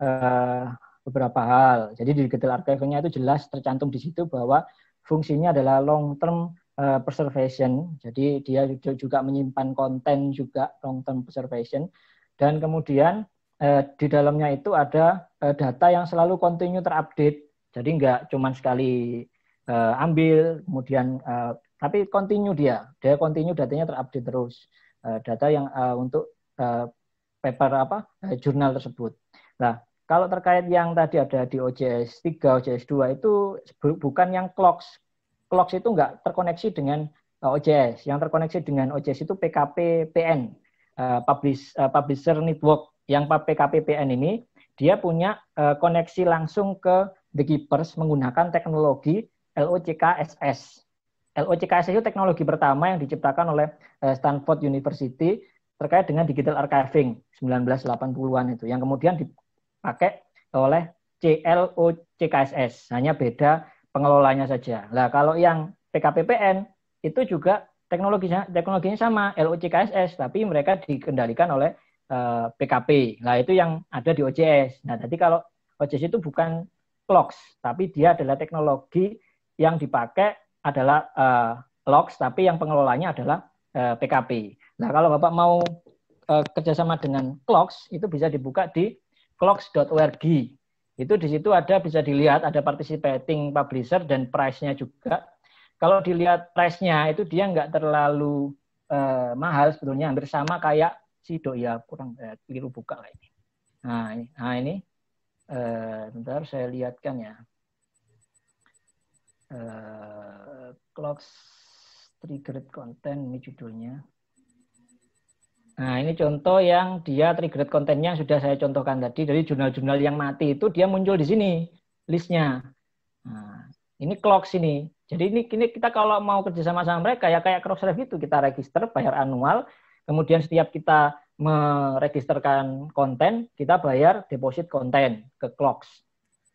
eh, beberapa hal. Jadi di digital archivingnya itu jelas tercantum di situ bahwa fungsinya adalah long term eh, preservation. Jadi dia juga menyimpan konten juga long term preservation dan kemudian eh, di dalamnya itu ada eh, data yang selalu continue terupdate jadi nggak cuma sekali uh, ambil, kemudian uh, tapi continue dia, dia continue datanya terupdate terus uh, data yang uh, untuk uh, paper apa uh, jurnal tersebut. Nah, kalau terkait yang tadi ada di OJS 3, OJS 2 itu bukan yang clocks. Clocks itu nggak terkoneksi dengan OJS. Yang terkoneksi dengan OJS itu PKP PN, uh, Publish, uh, Publisher Network. Yang PKP PN ini, dia punya uh, koneksi langsung ke The Keepers menggunakan teknologi LOCKSS. LOCKSS itu teknologi pertama yang diciptakan oleh eh, Stanford University terkait dengan digital archiving 1980-an itu yang kemudian dipakai oleh CLOCKSS. Hanya beda pengelolanya saja. Nah, kalau yang PKPPN itu juga teknologinya teknologinya sama LOCKSS tapi mereka dikendalikan oleh PKP. Eh, nah, itu yang ada di OJS. Nah, tadi kalau OJS itu bukan locks, tapi dia adalah teknologi yang dipakai adalah uh, eh, locks, tapi yang pengelolanya adalah uh, eh, PKP. Nah, kalau Bapak mau uh, kerjasama dengan Clocks, itu bisa dibuka di clocks.org. Itu di situ ada bisa dilihat ada participating publisher dan price-nya juga. Kalau dilihat price-nya itu dia nggak terlalu uh, mahal sebetulnya, hampir sama kayak si Doya, kurang eh, keliru buka lah ini. Nah, ini, nah ini Eh, saya lihatkan ya. Uh, eh, clocks triggered content ini judulnya. Nah, ini contoh yang dia triggered kontennya sudah saya contohkan tadi dari jurnal-jurnal yang mati itu dia muncul di sini listnya. Nah, ini clocks ini. Jadi ini, ini kita kalau mau kerjasama sama mereka ya kayak cross review itu kita register bayar annual kemudian setiap kita meregisterkan konten, kita bayar deposit konten ke Clocks.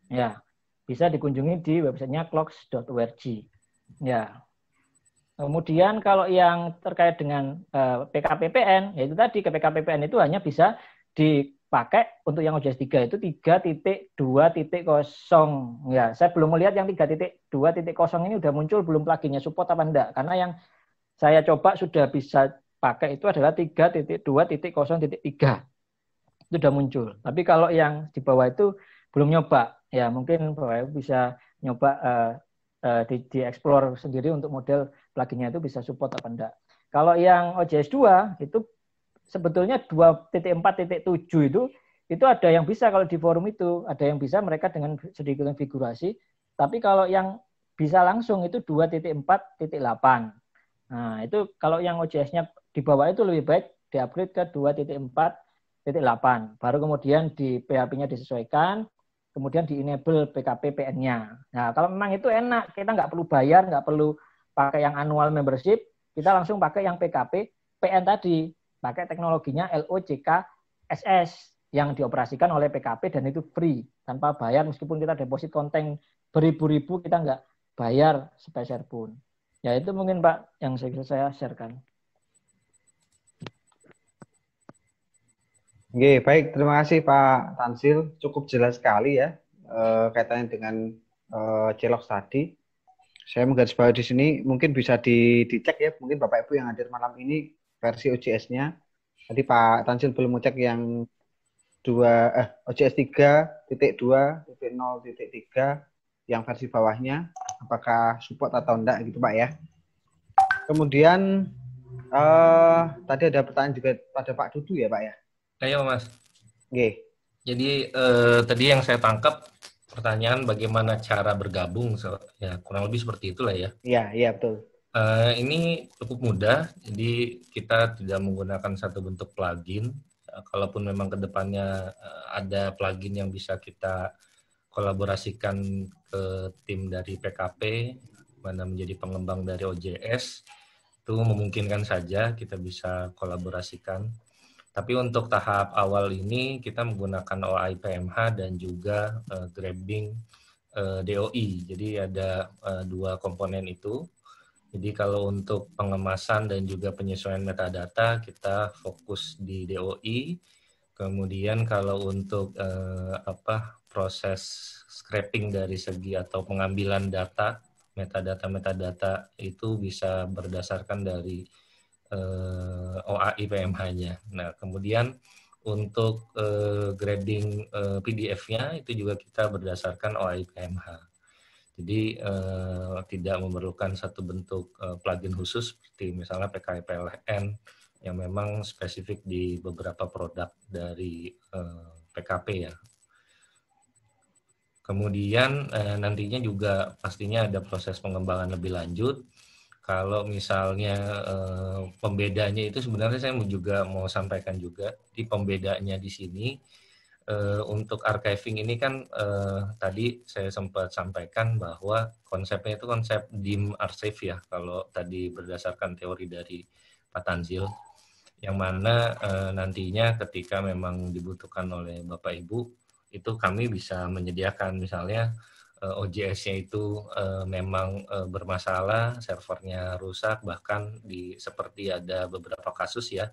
Ya, bisa dikunjungi di websitenya clocks.org. Ya. Kemudian kalau yang terkait dengan eh, PKPPN, yaitu tadi ke PKPPN itu hanya bisa dipakai untuk yang OJS 3 itu 3.2.0. Ya, saya belum melihat yang 3.2.0 ini udah muncul belum pluginnya support apa enggak karena yang saya coba sudah bisa pakai itu adalah 3.2.0.3. Itu sudah muncul. Tapi kalau yang di bawah itu belum nyoba, ya mungkin bawah bisa nyoba uh, uh, di, di explore sendiri untuk model pluginnya itu bisa support apa enggak. Kalau yang OJS 2 itu sebetulnya 2.4.7 itu itu ada yang bisa kalau di forum itu, ada yang bisa mereka dengan sedikit konfigurasi, tapi kalau yang bisa langsung itu 2.4.8. Nah, itu kalau yang OJS-nya di bawah itu lebih baik diupgrade ke 2.4.8. Baru kemudian di PHP-nya disesuaikan, kemudian di enable PKP PN-nya. Nah, kalau memang itu enak, kita nggak perlu bayar, nggak perlu pakai yang annual membership, kita langsung pakai yang PKP PN tadi, pakai teknologinya LOJK SS yang dioperasikan oleh PKP dan itu free tanpa bayar meskipun kita deposit konten beribu-ribu kita nggak bayar sepeser pun. Ya itu mungkin Pak yang saya bisa saya sharekan. Oke, baik. Terima kasih Pak Tansil. Cukup jelas sekali ya eh, kaitannya dengan eh, celok tadi. Saya menggarisbawahi di sini, mungkin bisa di, dicek ya, mungkin Bapak Ibu yang hadir malam ini versi OJS-nya. Tadi Pak Tansil belum ngecek yang dua eh OJS 3.2.0.3 yang versi bawahnya apakah support atau enggak gitu Pak ya. Kemudian uh, tadi ada pertanyaan juga pada Pak Dudu ya Pak ya. Ayo iya, Mas. Oke. Jadi uh, tadi yang saya tangkap pertanyaan bagaimana cara bergabung ya kurang lebih seperti itulah ya. Iya, iya betul. Uh, ini cukup mudah, jadi kita tidak menggunakan satu bentuk plugin. Uh, kalaupun memang kedepannya uh, ada plugin yang bisa kita kolaborasikan ke eh, tim dari PKP, mana menjadi pengembang dari OJS, itu memungkinkan saja kita bisa kolaborasikan. Tapi untuk tahap awal ini kita menggunakan OI PMH dan juga uh, grabbing uh, eh, DOI. Jadi ada uh, dua komponen itu. Jadi kalau untuk pengemasan dan juga penyesuaian metadata kita fokus di DOI. Kemudian kalau untuk uh, apa proses scraping dari segi atau pengambilan data metadata metadata itu bisa berdasarkan dari eh, OAI PMH-nya. Nah, kemudian untuk eh, grading eh, PDF-nya itu juga kita berdasarkan OAI PMH. Jadi eh, tidak memerlukan satu bentuk eh, plugin khusus seperti misalnya PKIPLN yang memang spesifik di beberapa produk dari eh, PKP ya Kemudian eh, nantinya juga pastinya ada proses pengembangan lebih lanjut. Kalau misalnya eh, pembedanya itu sebenarnya saya juga mau sampaikan juga di pembedanya di sini eh, untuk archiving ini kan eh, tadi saya sempat sampaikan bahwa konsepnya itu konsep dim archive ya kalau tadi berdasarkan teori dari Pak Tanzil yang mana eh, nantinya ketika memang dibutuhkan oleh Bapak Ibu itu kami bisa menyediakan misalnya eh, OJS-nya itu eh, memang eh, bermasalah, servernya rusak, bahkan di seperti ada beberapa kasus ya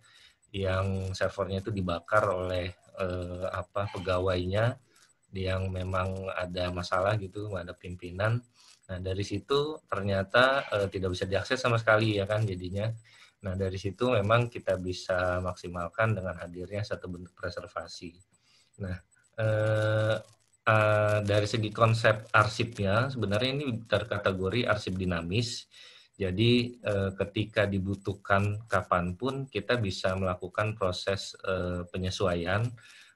yang servernya itu dibakar oleh apa pegawainya yang memang ada masalah gitu, ada pimpinan. Nah dari situ ternyata tidak bisa diakses sama sekali ya kan jadinya. Nah dari situ memang kita bisa maksimalkan dengan hadirnya satu bentuk preservasi. Nah uh, dari segi konsep arsipnya sebenarnya ini terkategori arsip dinamis. Jadi uh, ketika dibutuhkan kapanpun kita bisa melakukan proses uh, penyesuaian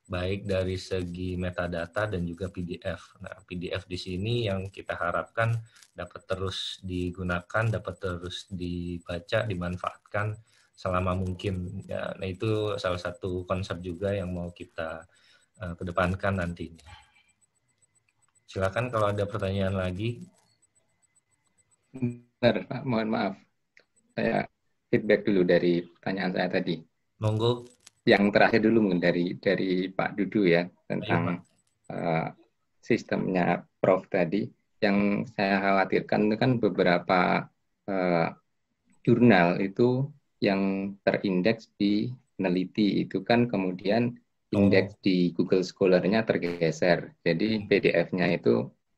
baik dari segi metadata dan juga PDF. Nah, PDF di sini yang kita harapkan dapat terus digunakan, dapat terus dibaca, dimanfaatkan selama mungkin. Ya, nah, itu salah satu konsep juga yang mau kita Eh, kedepankan nantinya. Silakan kalau ada pertanyaan lagi. Benar, Pak. Mohon maaf. Saya feedback dulu dari pertanyaan saya tadi. Monggo. Yang terakhir dulu dari dari Pak Dudu ya tentang Ayo, Uh, sistemnya Prof tadi. Yang saya khawatirkan itu kan beberapa uh, jurnal itu yang terindeks di peneliti itu kan kemudian indeks oh. di Google Scholar-nya tergeser. Jadi hmm. PDF-nya itu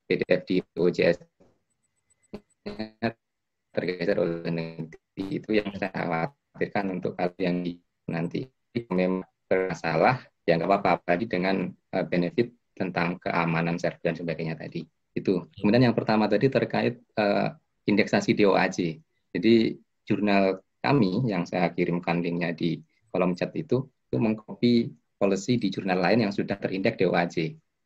PDF di OJS tergeser oleh negeri itu yang saya khawatirkan untuk kalian yang nanti memang bermasalah yang gak apa-apa tadi dengan e, benefit tentang keamanan server dan sebagainya tadi itu kemudian yang pertama tadi terkait uh, indeksasi DOAJ jadi jurnal kami yang saya kirimkan linknya di kolom chat itu itu mengcopy policy di jurnal lain yang sudah terindeks DOAJ.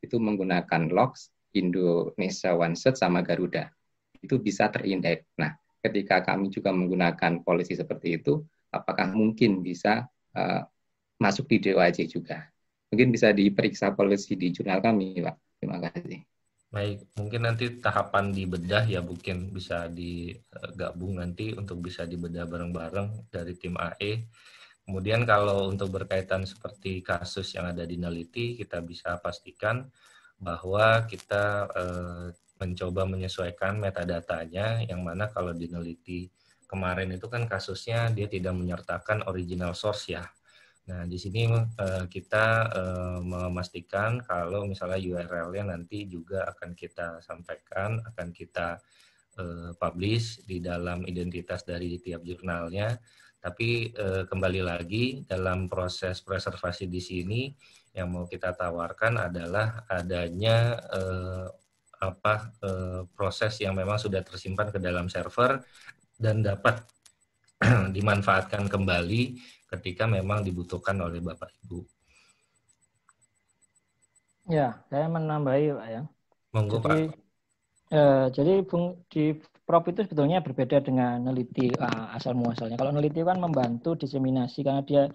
Itu menggunakan LOX, Indonesia OneSearch, sama Garuda. Itu bisa terindeks. Nah, ketika kami juga menggunakan polisi seperti itu, apakah mungkin bisa uh, masuk di DOAJ juga? Mungkin bisa diperiksa polisi di jurnal kami, Pak. Terima kasih. Baik, mungkin nanti tahapan dibedah ya mungkin bisa digabung eh, nanti untuk bisa dibedah bareng-bareng dari tim AE Kemudian kalau untuk berkaitan seperti kasus yang ada di Neliti, kita bisa pastikan bahwa kita eh, mencoba menyesuaikan metadatanya, yang mana kalau di Neliti kemarin itu kan kasusnya dia tidak menyertakan original source ya. Nah, di sini eh, kita eh, memastikan kalau misalnya URL-nya nanti juga akan kita sampaikan, akan kita eh, publish di dalam identitas dari tiap jurnalnya tapi eh, kembali lagi dalam proses preservasi di sini yang mau kita tawarkan adalah adanya eh, apa eh, proses yang memang sudah tersimpan ke dalam server dan dapat dimanfaatkan kembali ketika memang dibutuhkan oleh Bapak Ibu. Ya, saya menambahi Pak ya. Monggo jadi, Pak. Eh, jadi di Prop itu sebetulnya berbeda dengan neliti uh, asal muasalnya. Kalau neliti kan membantu diseminasi karena dia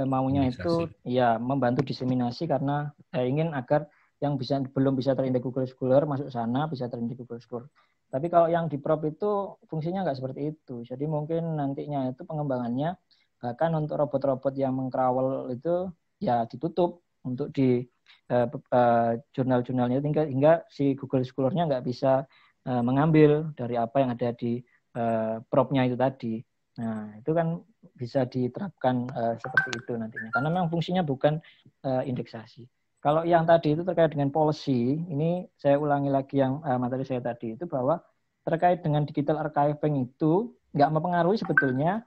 uh, maunya itu ya membantu diseminasi karena uh, ingin agar yang bisa belum bisa terindek Google Scholar masuk sana bisa terindek Google Scholar. Tapi kalau yang di prop itu fungsinya nggak seperti itu. Jadi mungkin nantinya itu pengembangannya bahkan untuk robot-robot yang mengkrawal itu ya ditutup untuk di uh, uh, jurnal-jurnalnya hingga hingga si Google Scholar-nya nggak bisa Eh, mengambil dari apa yang ada di eh, propnya itu tadi. Nah, itu kan bisa diterapkan eh, seperti itu nantinya. Karena memang fungsinya bukan indeksasi. Kalau yang tadi itu terkait dengan policy, ini saya ulangi lagi yang materi saya tadi itu bahwa terkait dengan digital archiving itu nggak mempengaruhi sebetulnya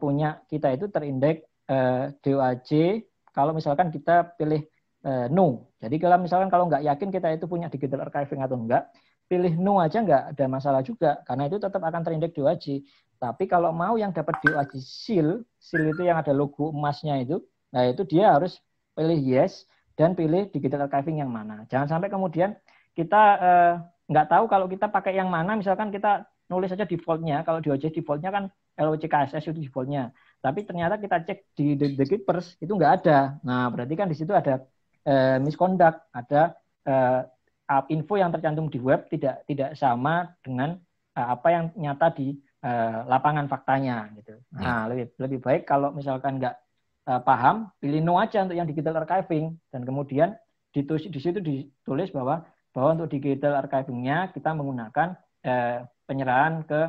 punya kita itu terindeks uh, DOAJ kalau misalkan kita pilih uh, no. Jadi kalau misalkan kalau nggak yakin kita itu punya digital archiving atau enggak, pilih no aja nggak ada masalah juga karena itu tetap akan terindeks di Tapi kalau mau yang dapat di OAG seal, seal itu yang ada logo emasnya itu, nah itu dia harus pilih yes dan pilih digital archiving yang mana. Jangan sampai kemudian kita eh, nggak tahu kalau kita pakai yang mana, misalkan kita nulis saja defaultnya, kalau di defaultnya kan LOCKSS itu defaultnya. Tapi ternyata kita cek di The, the Keepers itu nggak ada. Nah berarti kan di situ ada eh, misconduct, ada eh, info yang tercantum di web tidak tidak sama dengan eh, apa yang nyata di uh, lapangan faktanya gitu. Ya. Nah, lebih lebih baik kalau misalkan nggak uh, paham, pilih no aja untuk yang digital archiving dan kemudian ditulis, di situ ditulis bahwa bahwa untuk digital archivingnya kita menggunakan uh, penyerahan ke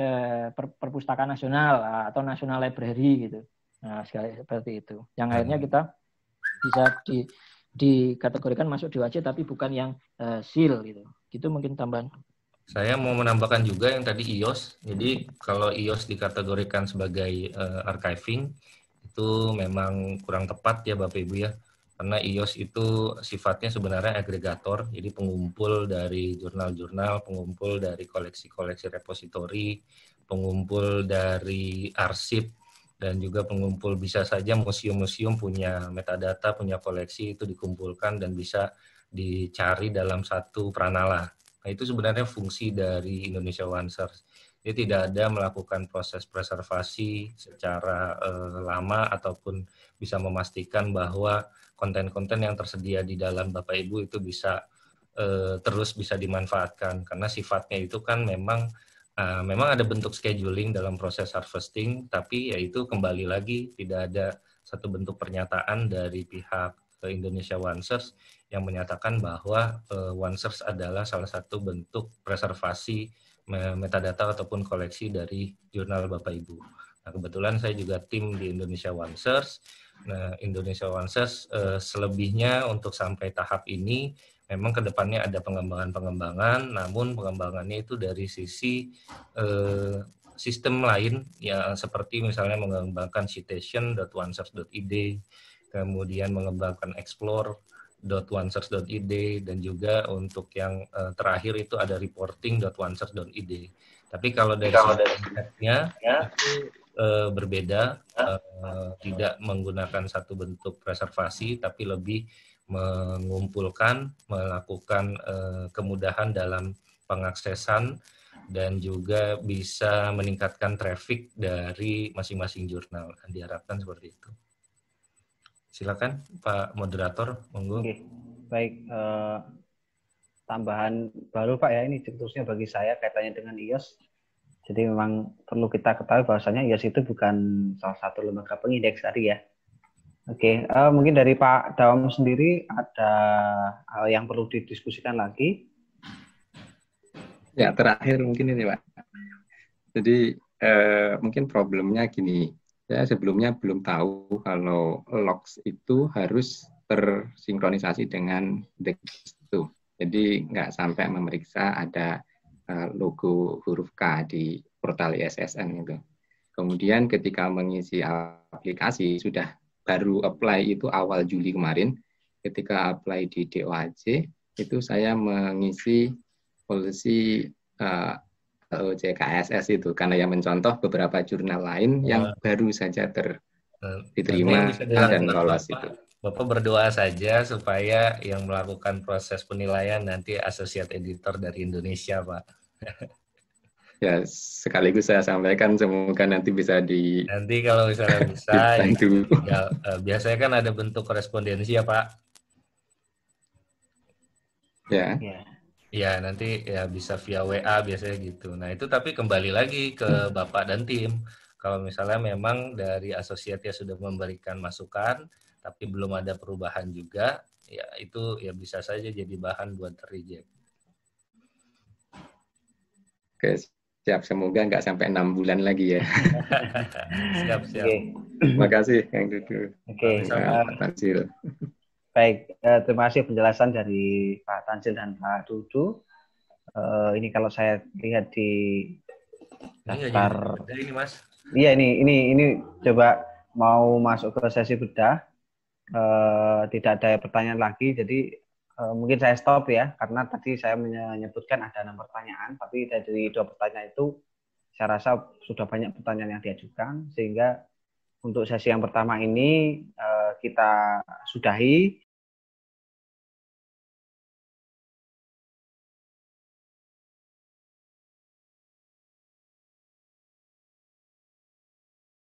uh, per, perpustakaan nasional atau national library gitu nah sekali seperti itu yang akhirnya hmm. kita bisa di dikategorikan masuk di wajib tapi bukan yang uh, seal gitu. Gitu mungkin tambahan. Saya mau menambahkan juga yang tadi IOS. Jadi kalau IOS dikategorikan sebagai uh, archiving itu memang kurang tepat ya Bapak Ibu ya. Karena IOS itu sifatnya sebenarnya agregator, jadi pengumpul dari jurnal-jurnal, pengumpul dari koleksi-koleksi repositori, pengumpul dari arsip dan juga pengumpul bisa saja museum-museum punya metadata, punya koleksi itu dikumpulkan dan bisa dicari dalam satu pranala. Nah, itu sebenarnya fungsi dari Indonesia One Search. Dia tidak ada melakukan proses preservasi secara eh, lama ataupun bisa memastikan bahwa konten-konten yang tersedia di dalam Bapak Ibu itu bisa eh, terus bisa dimanfaatkan karena sifatnya itu kan memang uh, memang ada bentuk scheduling dalam proses harvesting, tapi yaitu kembali lagi tidak ada satu bentuk pernyataan dari pihak eh, Indonesia OneSource yang menyatakan bahwa uh, eh, OneSource adalah salah satu bentuk preservasi metadata ataupun koleksi dari jurnal Bapak Ibu. Nah, kebetulan saya juga tim di Indonesia OneSource. Nah, Indonesia OneSource uh, selebihnya untuk sampai tahap ini memang kedepannya ada pengembangan-pengembangan, namun pengembangannya itu dari sisi eh, sistem lain ya seperti misalnya mengembangkan citation.onesearch.id, kemudian mengembangkan explore .onesource.id dan juga untuk yang eh, terakhir itu ada reporting. reporting.onesource.id. Tapi kalau dari sisi ya, itu eh, berbeda, ya. Eh, tidak menggunakan satu bentuk reservasi, tapi lebih mengumpulkan, melakukan eh, kemudahan dalam pengaksesan dan juga bisa meningkatkan traffic dari masing-masing jurnal. Kan diharapkan seperti itu. Silakan Pak Moderator, monggo. Oke. Baik, uh, tambahan baru Pak ya ini khususnya bagi saya kaitannya dengan IOS. Jadi memang perlu kita ketahui bahwasanya IOS itu bukan salah satu lembaga pengindeks tadi ya. Oke, okay. uh, eh, mungkin dari Pak Daum sendiri ada hal yang perlu didiskusikan lagi. Ya, terakhir mungkin ini Pak. Jadi uh, mungkin problemnya gini, saya sebelumnya belum tahu kalau logs itu harus tersinkronisasi dengan dex itu. Jadi nggak sampai memeriksa ada eh, logo huruf K di portal ISSN itu. Kemudian ketika mengisi aplikasi sudah baru apply itu awal Juli kemarin ketika apply di DOAJ itu saya mengisi polisi uh, eh, OJKSS eh, itu karena yang mencontoh beberapa jurnal lain oh. yang baru saja ter eh, diterima dan lolos itu. Bapak berdoa saja supaya yang melakukan proses penilaian nanti associate editor dari Indonesia, Pak. ya sekaligus saya sampaikan semoga nanti bisa di nanti kalau misalnya bisa ya, ya, ya, biasanya kan ada bentuk korespondensi ya Pak ya ya, ya nanti ya bisa via WA biasanya gitu nah itu tapi kembali lagi ke Bapak dan tim kalau misalnya memang dari asosiatnya sudah memberikan masukan tapi belum ada perubahan juga ya itu ya bisa saja jadi bahan buat reject Oke, Siap, semoga nggak sampai enam bulan lagi ya. siap, siap. Okay. Terima kasih yang duduk. Oke. Okay. Nah, Pak Tansil. Baik, eh, terima kasih penjelasan dari Pak Tansil dan Pak Dudu. Eh, ini kalau saya lihat di daftar. Iya, ini Mas. Iya, ini ini ini coba mau masuk ke sesi bedah. Eh, tidak ada pertanyaan lagi, jadi Eh, mungkin saya stop ya karena tadi saya menyebutkan ada enam pertanyaan tapi dari dua pertanyaan itu saya rasa sudah banyak pertanyaan yang diajukan sehingga untuk sesi yang pertama ini eh, kita sudahi